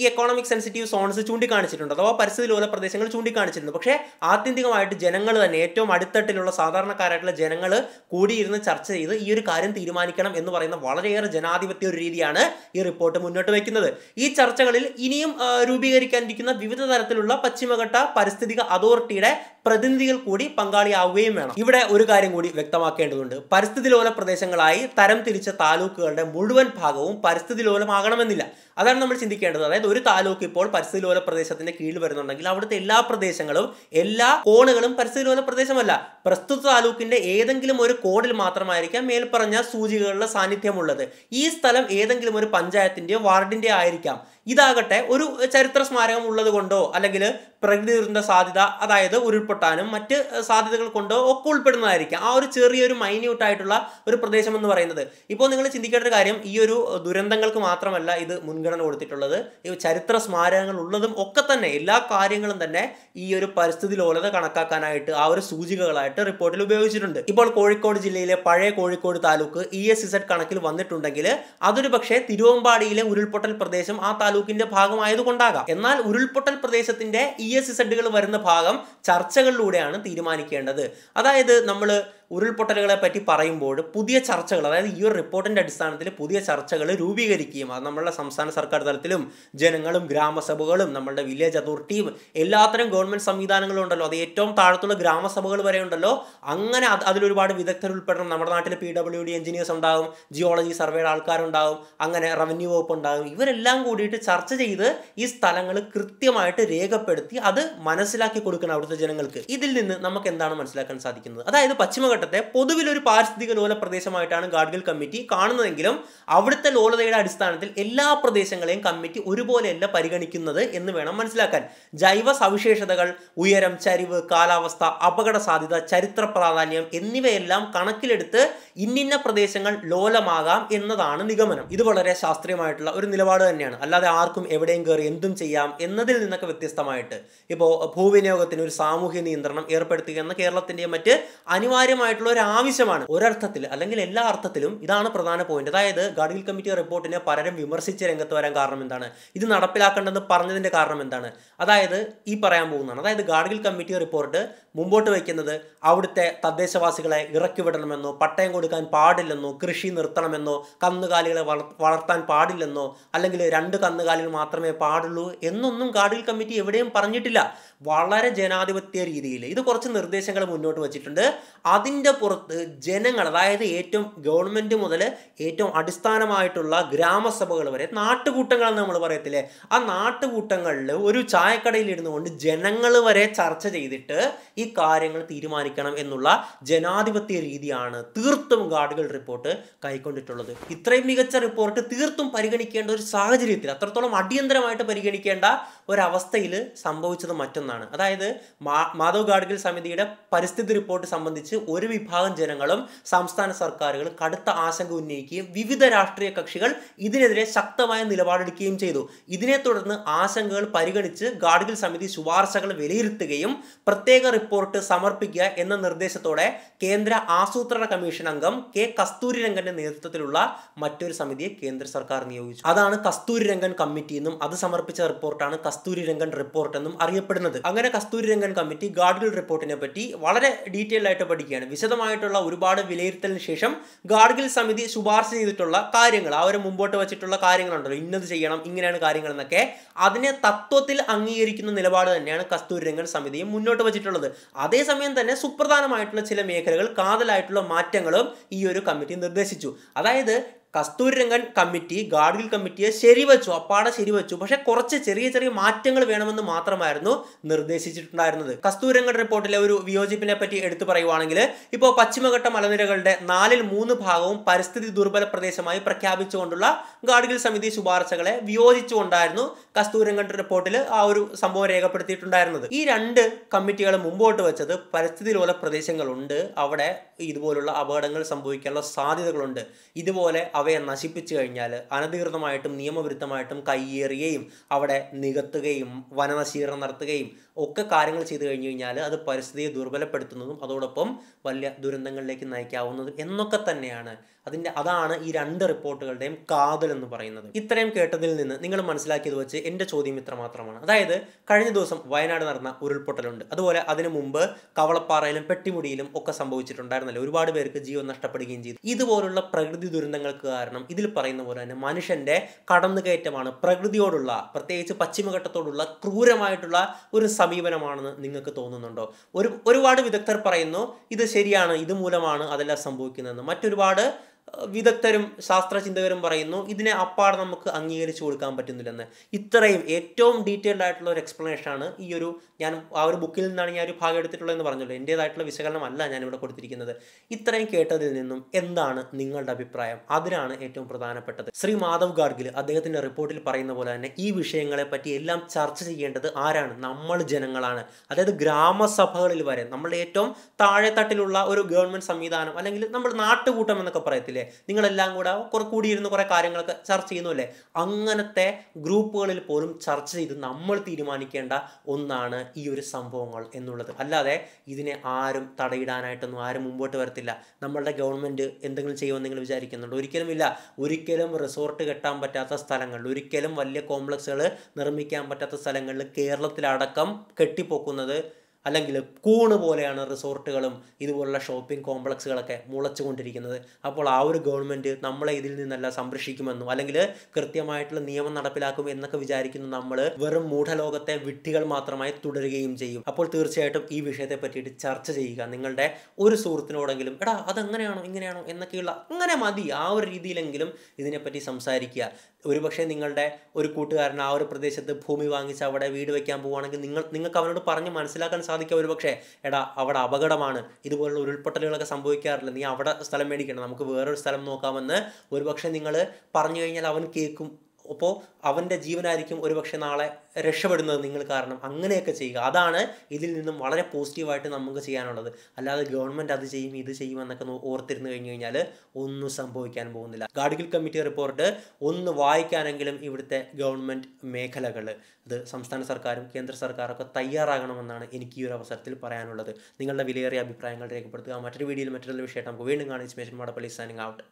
ഈ എക്കോണമിക് സെൻസിറ്റീവ് സോൺസ് ചൂണ്ടിക്കാണിച്ചിട്ടുണ്ട് അഥവാ പരിസ്ഥിതി ലോല പ്രദേശങ്ങൾ ചൂണ്ടിക്കാണിച്ചിരുന്നു പക്ഷേ ആത്യന്തികമായിട്ട് ജനങ്ങൾ തന്നെ ഏറ്റവും അടുത്തട്ടിലുള്ള സാധാരണക്കാരായിട്ടുള്ള ജനങ്ങൾ കൂടിയിരുന്ന് ചർച്ച ചെയ്ത് ഈ ഒരു കാര്യം തീരുമാനിക്കണം എന്ന് പറയുന്ന വളരെയേറെ ജനാധിപത്യ ഒരു രീതിയാണ് ഈ റിപ്പോർട്ട് മുന്നോട്ട് വയ്ക്കുന്നത് ഈ ചർച്ചകളിൽ ഇനിയും രൂപീകരിക്കാനിരിക്കുന്ന വിവിധ തരത്തിലുള്ള പശ്ചിമഘട്ട പരിസ്ഥിതിക അതോറിറ്റിയുടെ പ്രതിനിധികൾ കൂടി പങ്കാളിയാവുകയും വേണം ഇവിടെ ഒരു കാര്യം കൂടി വ്യക്തമാക്കേണ്ടതുണ്ട് പരിസ്ഥിതി ലോല പ്രദേശങ്ങളായി തരംതിരിച്ച താലൂക്കുകളുടെ മുഴുവൻ ഭാഗവും പരിസ്ഥിതി ലോലമാകണം വേണമെന്നില്ല അതാണ് നമ്മൾ ചിന്തിക്കേണ്ടത് അതായത് ഒരു താലൂക്ക് ഇപ്പോൾ പരിസ്ഥിതിലോല പ്രദേശത്തിന്റെ കീഴിൽ വരുന്നുണ്ടെങ്കിൽ അവിടുത്തെ എല്ലാ പ്രദേശങ്ങളും എല്ലാ കോണുകളും പരിസ്ഥിതിലോല പ്രദേശമല്ല പ്രസ്തുത താലൂക്കിന്റെ ഏതെങ്കിലും ഒരു കോണിൽ മാത്രമായിരിക്കാം മേൽപ്പറഞ്ഞ സൂചികകളുടെ സാന്നിധ്യമുള്ളത് ഈ സ്ഥലം ഏതെങ്കിലും ഒരു പഞ്ചായത്തിന്റെയോ വാർഡിന്റെയോ ആയിരിക്കാം ഇതാകട്ടെ ഒരു ചരിത്ര സ്മാരകം ഉള്ളത് കൊണ്ടോ അല്ലെങ്കിൽ പ്രകൃതി ദുരന്ത സാധ്യത അതായത് ഉരുൾപൊട്ടാനും മറ്റ് സാധ്യതകൾ കൊണ്ടോ ഒക്കെ ഉൾപ്പെടുന്നതായിരിക്കാം ആ ഒരു ചെറിയൊരു മൈന്യൂട്ടായിട്ടുള്ള ഒരു പ്രദേശം എന്ന് പറയുന്നത് ഇപ്പോൾ നിങ്ങൾ ചിന്തിക്കേണ്ട ഒരു കാര്യം ഈ ഒരു ദുരന്തങ്ങൾക്ക് മാത്രമല്ല മാത്രമല്ല ഇത് മുൻഗണന കൊടുത്തിട്ടുള്ളത് ഈ ചരിത്ര സ്മാരകങ്ങൾ ഉള്ളതും ഒക്കെ തന്നെ എല്ലാ കാര്യങ്ങളും തന്നെ ഈ ഒരു പരിസ്ഥിതി ലോലത കണക്കാക്കാനായിട്ട് ആ ഒരു സൂചികകളായിട്ട് റിപ്പോർട്ടിൽ ഉപയോഗിച്ചിട്ടുണ്ട് ഇപ്പോൾ കോഴിക്കോട് ജില്ലയിലെ പഴയ Kozhikode taluk E S Z കണക്കിൽ വന്നിട്ടുണ്ടെങ്കിൽ അതൊരു പക്ഷേ തിരുവമ്പാടിയിലെ ഉരുൾപൊട്ടൽ പ്രദേശം ആ താലൂക്കിന്റെ ഭാഗമായതുകൊണ്ടാകാം എന്നാൽ ഉരുൾപൊട്ടൽ പ്രദേശത്തിന്റെ ഇ e എസ് ഇസഡുകൾ വരുന്ന ഭാഗം ചർച്ചകളിലൂടെയാണ് തീരുമാനിക്കേണ്ടത് അതായത് നമ്മൾ ഉരുൾപൊട്ടലുകളെ പറ്റി പറയുമ്പോൾ പുതിയ ചർച്ചകൾ അതായത് ഈ ഒരു റിപ്പോർട്ടിൻ്റെ അടിസ്ഥാനത്തിൽ പുതിയ ചർച്ചകൾ രൂപീകരിക്കുകയും അത് നമ്മളുടെ സംസ്ഥാന സർക്കാർ തലത്തിലും ജനങ്ങളും ഗ്രാമസഭകളും നമ്മളുടെ വില്ലേജ് അതോറിറ്റിയും എല്ലാത്തരം ഗവൺമെൻറ് സംവിധാനങ്ങളും ഉണ്ടല്ലോ അത് ഏറ്റവും താഴത്തുള്ള ഗ്രാമസഭകൾ വരെ ഉണ്ടല്ലോ അങ്ങനെ അതിലൊരുപാട് വിദഗ്ധർ ഉൾപ്പെടണം നമ്മുടെ നാട്ടിൽ പി ഡബ്ല്യു ഡി എഞ്ചിനീയേഴ്സ് ഉണ്ടാകും ജിയോളജി സർവേയുടെ ആൾക്കാരുണ്ടാകും അങ്ങനെ റവന്യൂ വകുപ്പ് ഉണ്ടാകും ഇവരെല്ലാം കൂടിയിട്ട് ചർച്ച ചെയ്ത് ഈ സ്ഥലങ്ങൾ കൃത്യമായിട്ട് രേഖപ്പെടുത്തി അത് മനസ്സിലാക്കി കൊടുക്കണം അവിടുത്തെ ജനങ്ങൾക്ക് ഇതിൽ നിന്ന് നമുക്ക് എന്താണ് മനസ്സിലാക്കാൻ സാധിക്കുന്നത് അതായത് പശ്ചിമ കാലഘട്ടത്തെ പൊതുവിൽ ഒരു പാരിസ്ഥിതിക ലോല പ്രദേശമായിട്ടാണ് ഗാഡ്ഗിൽ കമ്മിറ്റി കാണുന്നതെങ്കിലും അവിടുത്തെ ലോലതയുടെ അടിസ്ഥാനത്തിൽ എല്ലാ പ്രദേശങ്ങളെയും കമ്മിറ്റി ഒരുപോലെയല്ല പരിഗണിക്കുന്നത് എന്ന് വേണം മനസ്സിലാക്കാൻ ജൈവ സവിശേഷതകൾ ഉയരം ചരിവ് കാലാവസ്ഥ അപകട സാധ്യത ചരിത്ര പ്രാധാന്യം എന്നിവയെല്ലാം കണക്കിലെടുത്ത് ഇന്നിന്ന പ്രദേശങ്ങൾ ലോലമാകാം എന്നതാണ് നിഗമനം ഇത് വളരെ ശാസ്ത്രീയമായിട്ടുള്ള ഒരു നിലപാട് തന്നെയാണ് അല്ലാതെ ആർക്കും എവിടെയും കയറി എന്തും ചെയ്യാം എന്നതിൽ നിന്നൊക്കെ വ്യത്യസ്തമായിട്ട് ഇപ്പോൾ ഭൂവിനിയോഗത്തിന് ഒരു സാമൂഹ്യ നിയന്ത്രണം ഏർപ്പെടുത്തുക എന്ന കേരളത്തിൻ്റെയും മറ്റ് അനിവാര്യമായ ആവശ്യമായിട്ടുള്ള ഒരു ആവശ്യമാണ് ഒരർത്ഥത്തിൽ അല്ലെങ്കിൽ എല്ലാ അർത്ഥത്തിലും ഇതാണ് പ്രധാന പോയിന്റ് അതായത് ഗാഡ്ഗിൽ കമ്മിറ്റി റിപ്പോർട്ടിനെ പലരും വിമർശിച്ച് രംഗത്ത് വരാൻ കാരണം എന്താണ് ഇത് നടപ്പിലാക്കേണ്ടെന്ന് പറഞ്ഞതിന്റെ കാരണം എന്താണ് അതായത് ഈ പറയാൻ പോകുന്നതാണ് അതായത് ഗാഡ്ഗിൽ കമ്മിറ്റി റിപ്പോർട്ട് മുമ്പോട്ട് വയ്ക്കുന്നത് അവിടുത്തെ തദ്ദേശവാസികളെ ഇറക്കിവിടണമെന്നോ പട്ടയം കൊടുക്കാൻ പാടില്ലെന്നോ കൃഷി നിർത്തണമെന്നോ കന്നുകാലികളെ വളർത്താൻ പാടില്ലെന്നോ അല്ലെങ്കിൽ രണ്ട് കന്നുകാലികൾ മാത്രമേ പാടുള്ളൂ എന്നൊന്നും ഗാഡ്ഗിൽ കമ്മിറ്റി എവിടെയും പറഞ്ഞിട്ടില്ല വളരെ ജനാധിപത്യ രീതിയിൽ ഇത് കുറച്ച് നിർദ്ദേശങ്ങൾ മുന്നോട്ട് വച്ചിട്ടുണ്ട് അതിന് അതിൻ്റെ പുറത്ത് ജനങ്ങൾ അതായത് ഏറ്റവും ഗവൺമെൻറ് മുതൽ ഏറ്റവും അടിസ്ഥാനമായിട്ടുള്ള ഗ്രാമസഭകൾ വരെ നാട്ടുകൂട്ടങ്ങൾ എന്ന് നമ്മൾ പറയത്തില്ലേ ആ നാട്ടുകൂട്ടങ്ങളിൽ ഒരു ചായക്കടയിൽ ഇരുന്നു കൊണ്ട് ജനങ്ങൾ വരെ ചർച്ച ചെയ്തിട്ട് ഈ കാര്യങ്ങൾ തീരുമാനിക്കണം എന്നുള്ള ജനാധിപത്യ രീതിയാണ് തീർത്തും ഗാർഡുകൾ റിപ്പോർട്ട് കൈക്കൊണ്ടിട്ടുള്ളത് ഇത്രയും മികച്ച റിപ്പോർട്ട് തീർത്തും പരിഗണിക്കേണ്ട ഒരു സാഹചര്യത്തിൽ അത്രത്തോളം അടിയന്തരമായിട്ട് പരിഗണിക്കേണ്ട ഒരവസ്ഥയിൽ സംഭവിച്ചത് മറ്റൊന്നാണ് അതായത് മാധവ് ഗാഡ്ഗിൽ സമിതിയുടെ പരിസ്ഥിതി റിപ്പോർട്ട് സംബന്ധിച്ച് ഒരു ഒരു വിഭാഗം ജനങ്ങളും സംസ്ഥാന സർക്കാരുകൾ കടുത്ത ആശങ്ക ഉന്നയിക്കുകയും വിവിധ രാഷ്ട്രീയ കക്ഷികൾ ഇതിനെതിരെ ശക്തമായ നിലപാടെടുക്കുകയും ചെയ്തു ഇതിനെ തുടർന്ന് ആശങ്കകൾ പരിഗണിച്ച് ഗാഡ്ഗിൽ സമിതി ശുപാർശകൾ വിലയിരുത്തുകയും പ്രത്യേക റിപ്പോർട്ട് സമർപ്പിക്കുക എന്ന നിർദ്ദേശത്തോടെ കേന്ദ്ര ആസൂത്രണ കമ്മീഷൻ അംഗം കെ രംഗന്റെ നേതൃത്വത്തിലുള്ള മറ്റൊരു സമിതിയെ കേന്ദ്ര സർക്കാർ നിയോഗിച്ചു അതാണ് കസ്തൂരിരംഗൻ കമ്മിറ്റി എന്നും അത് സമർപ്പിച്ച റിപ്പോർട്ടാണ് കസ്തൂരിരംഗൻ റിപ്പോർട്ട് എന്നും അറിയപ്പെടുന്നത് അങ്ങനെ കസ്തൂരിരംഗൻ കമ്മിറ്റി ഗാഡ്ഗിൽ റിപ്പോർട്ടിനെ പറ്റി വളരെ ഡീറ്റെയിൽ ആയിട്ട് പഠിക്കുകയാണ് വിശദമായിട്ടുള്ള ഒരുപാട് വിലയിരുത്തലിന് ശേഷം ഗാഡ്ഗിൽ സമിതി ശുപാർശ ചെയ്തിട്ടുള്ള കാര്യങ്ങൾ അവർ മുമ്പോട്ട് വെച്ചിട്ടുള്ള കാര്യങ്ങളുണ്ടല്ലോ ഇന്നത് ചെയ്യണം ഇങ്ങനെയാണ് കാര്യങ്ങൾ എന്നൊക്കെ അതിനെ തത്വത്തിൽ അംഗീകരിക്കുന്ന നിലപാട് തന്നെയാണ് കസ്തൂരി രംഗൻ സമിതിയും മുന്നോട്ട് വെച്ചിട്ടുള്ളത് അതേസമയം തന്നെ സുപ്രധാനമായിട്ടുള്ള ചില മേഖലകൾ കാതലായിട്ടുള്ള മാറ്റങ്ങളും ഈ ഒരു കമ്മിറ്റി നിർദ്ദേശിച്ചു അതായത് കസ്തൂരിരംഗൻ കമ്മിറ്റി ഗാർഡിൽ കമ്മിറ്റിയെ ശരിവച്ചു അപ്പാടെ ശരിവച്ചു പക്ഷേ കുറച്ച് ചെറിയ ചെറിയ മാറ്റങ്ങൾ വേണമെന്ന് മാത്രമായിരുന്നു നിർദ്ദേശിച്ചിട്ടുണ്ടായിരുന്നത് കസ്തൂരിരംഗൻ റിപ്പോർട്ടിലെ ഒരു വിയോജിപ്പിനെ പറ്റി എടുത്തു പറയുവാണെങ്കിൽ ഇപ്പോൾ പശ്ചിമഘട്ട മലനിരകളുടെ നാലിൽ മൂന്ന് ഭാഗവും പരിസ്ഥിതി ദുർബല പ്രദേശമായി പ്രഖ്യാപിച്ചുകൊണ്ടുള്ള ഗാഡ്ഗിൽ സമിതി ശുപാർശകളെ വിയോജിച്ചുകൊണ്ടായിരുന്നു കസ്തൂരിരംഗൻ റിപ്പോർട്ടിൽ ആ ഒരു സംഭവം രേഖപ്പെടുത്തിയിട്ടുണ്ടായിരുന്നത് ഈ രണ്ട് കമ്മിറ്റികൾ മുമ്പോട്ട് വെച്ചത് പരിസ്ഥിതി ലോല പ്രദേശങ്ങളുണ്ട് അവിടെ ഇതുപോലുള്ള അപകടങ്ങൾ സംഭവിക്കാനുള്ള സാധ്യതകളുണ്ട് ഇതുപോലെ അവയെ നശിപ്പിച്ചു കഴിഞ്ഞാൽ അനധികൃതമായിട്ടും നിയമവിരുദ്ധമായിട്ടും കയ്യേറുകയും അവിടെ നികത്തുകയും വനനശീകരണം നടത്തുകയും ഒക്കെ കാര്യങ്ങൾ ചെയ്തു കഴിഞ്ഞു കഴിഞ്ഞാൽ അത് പരിസ്ഥിതിയെ ദുർബലപ്പെടുത്തുന്നതും അതോടൊപ്പം വലിയ ദുരന്തങ്ങളിലേക്ക് നയിക്കാവുന്നതും എന്നൊക്കെ തന്നെയാണ് അതിൻ്റെ അതാണ് ഈ രണ്ട് റിപ്പോർട്ടുകളുടെയും കാതൽ എന്ന് പറയുന്നത് ഇത്രയും കേട്ടതിൽ നിന്ന് നിങ്ങൾ മനസ്സിലാക്കിയത് വെച്ച് എൻ്റെ ചോദ്യം ഇത്ര മാത്രമാണ് അതായത് കഴിഞ്ഞ ദിവസം വയനാട് നടന്ന ഉരുൾപൊട്ടലുണ്ട് അതുപോലെ അതിനു മുമ്പ് കവളപ്പാറയിലും പെട്ടിമുടിയിലും ഒക്കെ സംഭവിച്ചിട്ടുണ്ടായിരുന്നല്ലോ ഒരുപാട് പേർക്ക് ജീവൻ നഷ്ടപ്പെടുകയും ചെയ്തു ഇതുപോലുള്ള പ്രകൃതി ദുരന്തങ്ങൾക്ക് കാരണം ഇതിൽ പറയുന്ന പോലെ തന്നെ മനുഷ്യൻ്റെ കടന്നുകയറ്റമാണ് പ്രകൃതിയോടുള്ള പ്രത്യേകിച്ച് പശ്ചിമഘട്ടത്തോടുള്ള ക്രൂരമായിട്ടുള്ള ഒരു സമീപനമാണെന്ന് നിങ്ങൾക്ക് തോന്നുന്നുണ്ടോ ഒരു ഒരുപാട് വിദഗ്ധർ പറയുന്നു ഇത് ശരിയാണ് ഇത് മൂലമാണ് അതെല്ലാം സംഭവിക്കുന്നതെന്ന് മറ്റൊരുപാട് വിദഗ്ധരും ശാസ്ത്രചിന്തകരും പറയുന്നു ഇതിനെ അപ്പാടെ നമുക്ക് അംഗീകരിച്ചു കൊടുക്കാൻ പറ്റുന്നില്ലെന്ന് ഇത്രയും ഏറ്റവും ഡീറ്റെയിൽഡ് ആയിട്ടുള്ള ഒരു എക്സ്പ്ലനേഷനാണ് ഈ ഒരു ഞാൻ ആ ഒരു ബുക്കിൽ നിന്നാണ് ഞാൻ ഒരു ഭാഗം എടുത്തിട്ടുള്ളത് എന്ന് പറഞ്ഞല്ലോ എൻ്റേതായിട്ടുള്ള വിശകലനമല്ല ഞാനിവിടെ കൊടുത്തിരിക്കുന്നത് ഇത്രയും കേട്ടതിൽ നിന്നും എന്താണ് നിങ്ങളുടെ അഭിപ്രായം അതിനാണ് ഏറ്റവും പ്രധാനപ്പെട്ടത് ശ്രീ മാധവ് ഗാർഗിൽ അദ്ദേഹത്തിൻ്റെ റിപ്പോർട്ടിൽ പറയുന്ന പോലെ തന്നെ ഈ വിഷയങ്ങളെ പറ്റി എല്ലാം ചർച്ച ചെയ്യേണ്ടത് ആരാണ് നമ്മൾ ജനങ്ങളാണ് അതായത് ഗ്രാമസഭകളിൽ വരെ നമ്മളുടെ ഏറ്റവും താഴെത്തട്ടിലുള്ള ഒരു ഗവൺമെൻറ് സംവിധാനം അല്ലെങ്കിൽ നമ്മൾ നാട്ടുകൂട്ടം എന്നൊക്കെ പറയത്തില്ലേ അല്ലേ നിങ്ങളെല്ലാം കൂടെ കുറെ കൂടിയിരുന്ന് കുറേ കാര്യങ്ങളൊക്കെ ചർച്ച അല്ലേ അങ്ങനത്തെ ഗ്രൂപ്പുകളിൽ പോലും ചർച്ച ചെയ്ത് നമ്മൾ തീരുമാനിക്കേണ്ട ഒന്നാണ് ഈ ഒരു സംഭവങ്ങൾ എന്നുള്ളത് അല്ലാതെ ഇതിനെ ആരും തടയിടാനായിട്ടൊന്നും ആരും മുമ്പോട്ട് വരത്തില്ല നമ്മളുടെ ഗവൺമെൻറ് എന്തെങ്കിലും ചെയ്യുമെന്ന് നിങ്ങൾ വിചാരിക്കുന്നുണ്ട് ഒരിക്കലും ഇല്ല ഒരിക്കലും റിസോർട്ട് കെട്ടാൻ പറ്റാത്ത സ്ഥലങ്ങളിൽ ഒരിക്കലും വലിയ കോംപ്ലക്സുകൾ നിർമ്മിക്കാൻ പറ്റാത്ത സ്ഥലങ്ങളിൽ കേരളത്തിലടക്കം കെട്ടിപ്പൊക്കുന്നത് അല്ലെങ്കിൽ കൂണ് പോലെയാണ് റിസോർട്ടുകളും ഇതുപോലുള്ള ഷോപ്പിംഗ് കോംപ്ലക്സുകളൊക്കെ മുളച്ചുകൊണ്ടിരിക്കുന്നത് അപ്പോൾ ആ ഒരു ഗവൺമെൻറ് നമ്മളെ ഇതിൽ നിന്നല്ല സംരക്ഷിക്കുമെന്നും അല്ലെങ്കിൽ കൃത്യമായിട്ടുള്ള നിയമം നടപ്പിലാക്കും എന്നൊക്കെ വിചാരിക്കുന്നു നമ്മൾ വെറും മൂഢലോകത്തെ വിട്ടികൾ മാത്രമായി തുടരുകയും ചെയ്യും അപ്പോൾ തീർച്ചയായിട്ടും ഈ വിഷയത്തെ പറ്റിയിട്ട് ചർച്ച ചെയ്യുക നിങ്ങളുടെ ഒരു സുഹൃത്തിനോടെങ്കിലും എടാ അതെങ്ങനെയാണോ ഇങ്ങനെയാണോ എന്നൊക്കെയുള്ള അങ്ങനെ മതി ആ ഒരു രീതിയിലെങ്കിലും ഇതിനെപ്പറ്റി സംസാരിക്കുക ഒരുപക്ഷെ നിങ്ങളുടെ ഒരു കൂട്ടുകാരൻ ആ ഒരു പ്രദേശത്ത് ഭൂമി വാങ്ങിച്ച് അവിടെ വീട് വയ്ക്കാൻ പോവുകയാണെങ്കിൽ നിങ്ങൾ നിങ്ങൾക്ക് അവനോട് പറഞ്ഞ് മനസ്സിലാക്കാൻ സാധിക്കുക ഒരുപക്ഷെ എടാ അവിടെ അപകടമാണ് ഇതുപോലുള്ള ഉരുൾപൊട്ടലുകളൊക്കെ സംഭവിക്കാറില്ല നീ അവിടെ സ്ഥലം മേടിക്കണം നമുക്ക് വേറൊരു സ്ഥലം നോക്കാമെന്ന് ഒരുപക്ഷെ നിങ്ങൾ പറഞ്ഞു കഴിഞ്ഞാൽ അവൻ കേൾക്കും അപ്പോൾ അവൻ്റെ ജീവനായിരിക്കും ഒരുപക്ഷെ നാളെ രക്ഷപ്പെടുന്നത് നിങ്ങൾ കാരണം അങ്ങനെയൊക്കെ ചെയ്യുക അതാണ് ഇതിൽ നിന്നും വളരെ പോസിറ്റീവായിട്ട് നമുക്ക് ചെയ്യാനുള്ളത് അല്ലാതെ ഗവൺമെൻറ് അത് ചെയ്യും ഇത് ചെയ്യും എന്നൊക്കെ ഓർത്തിരുന്നു കഴിഞ്ഞു കഴിഞ്ഞാൽ ഒന്നും സംഭവിക്കാൻ പോകുന്നില്ല ഗാഡ്ഗിൽ കമ്മിറ്റി റിപ്പോർട്ട് ഒന്ന് വായിക്കാനെങ്കിലും ഇവിടുത്തെ ഗവൺമെൻറ് മേഖലകൾ ഇത് സംസ്ഥാന സർക്കാരും കേന്ദ്ര സർക്കാരൊക്കെ തയ്യാറാകണമെന്നാണ് എനിക്ക് ഈ ഒരു അവസരത്തിൽ പറയാനുള്ളത് നിങ്ങളുടെ വിലയേറിയ അഭിപ്രായങ്ങൾ രേഖപ്പെടുത്തുക മറ്റൊരു വീഡിയോയിൽ മറ്റൊരു വിഷയമായിട്ട് നമുക്ക് വീണ്ടും കാണാം ഇസ്മേഷൻ മാഡപ്പള്ളി സാനിങ് ഔട്ട്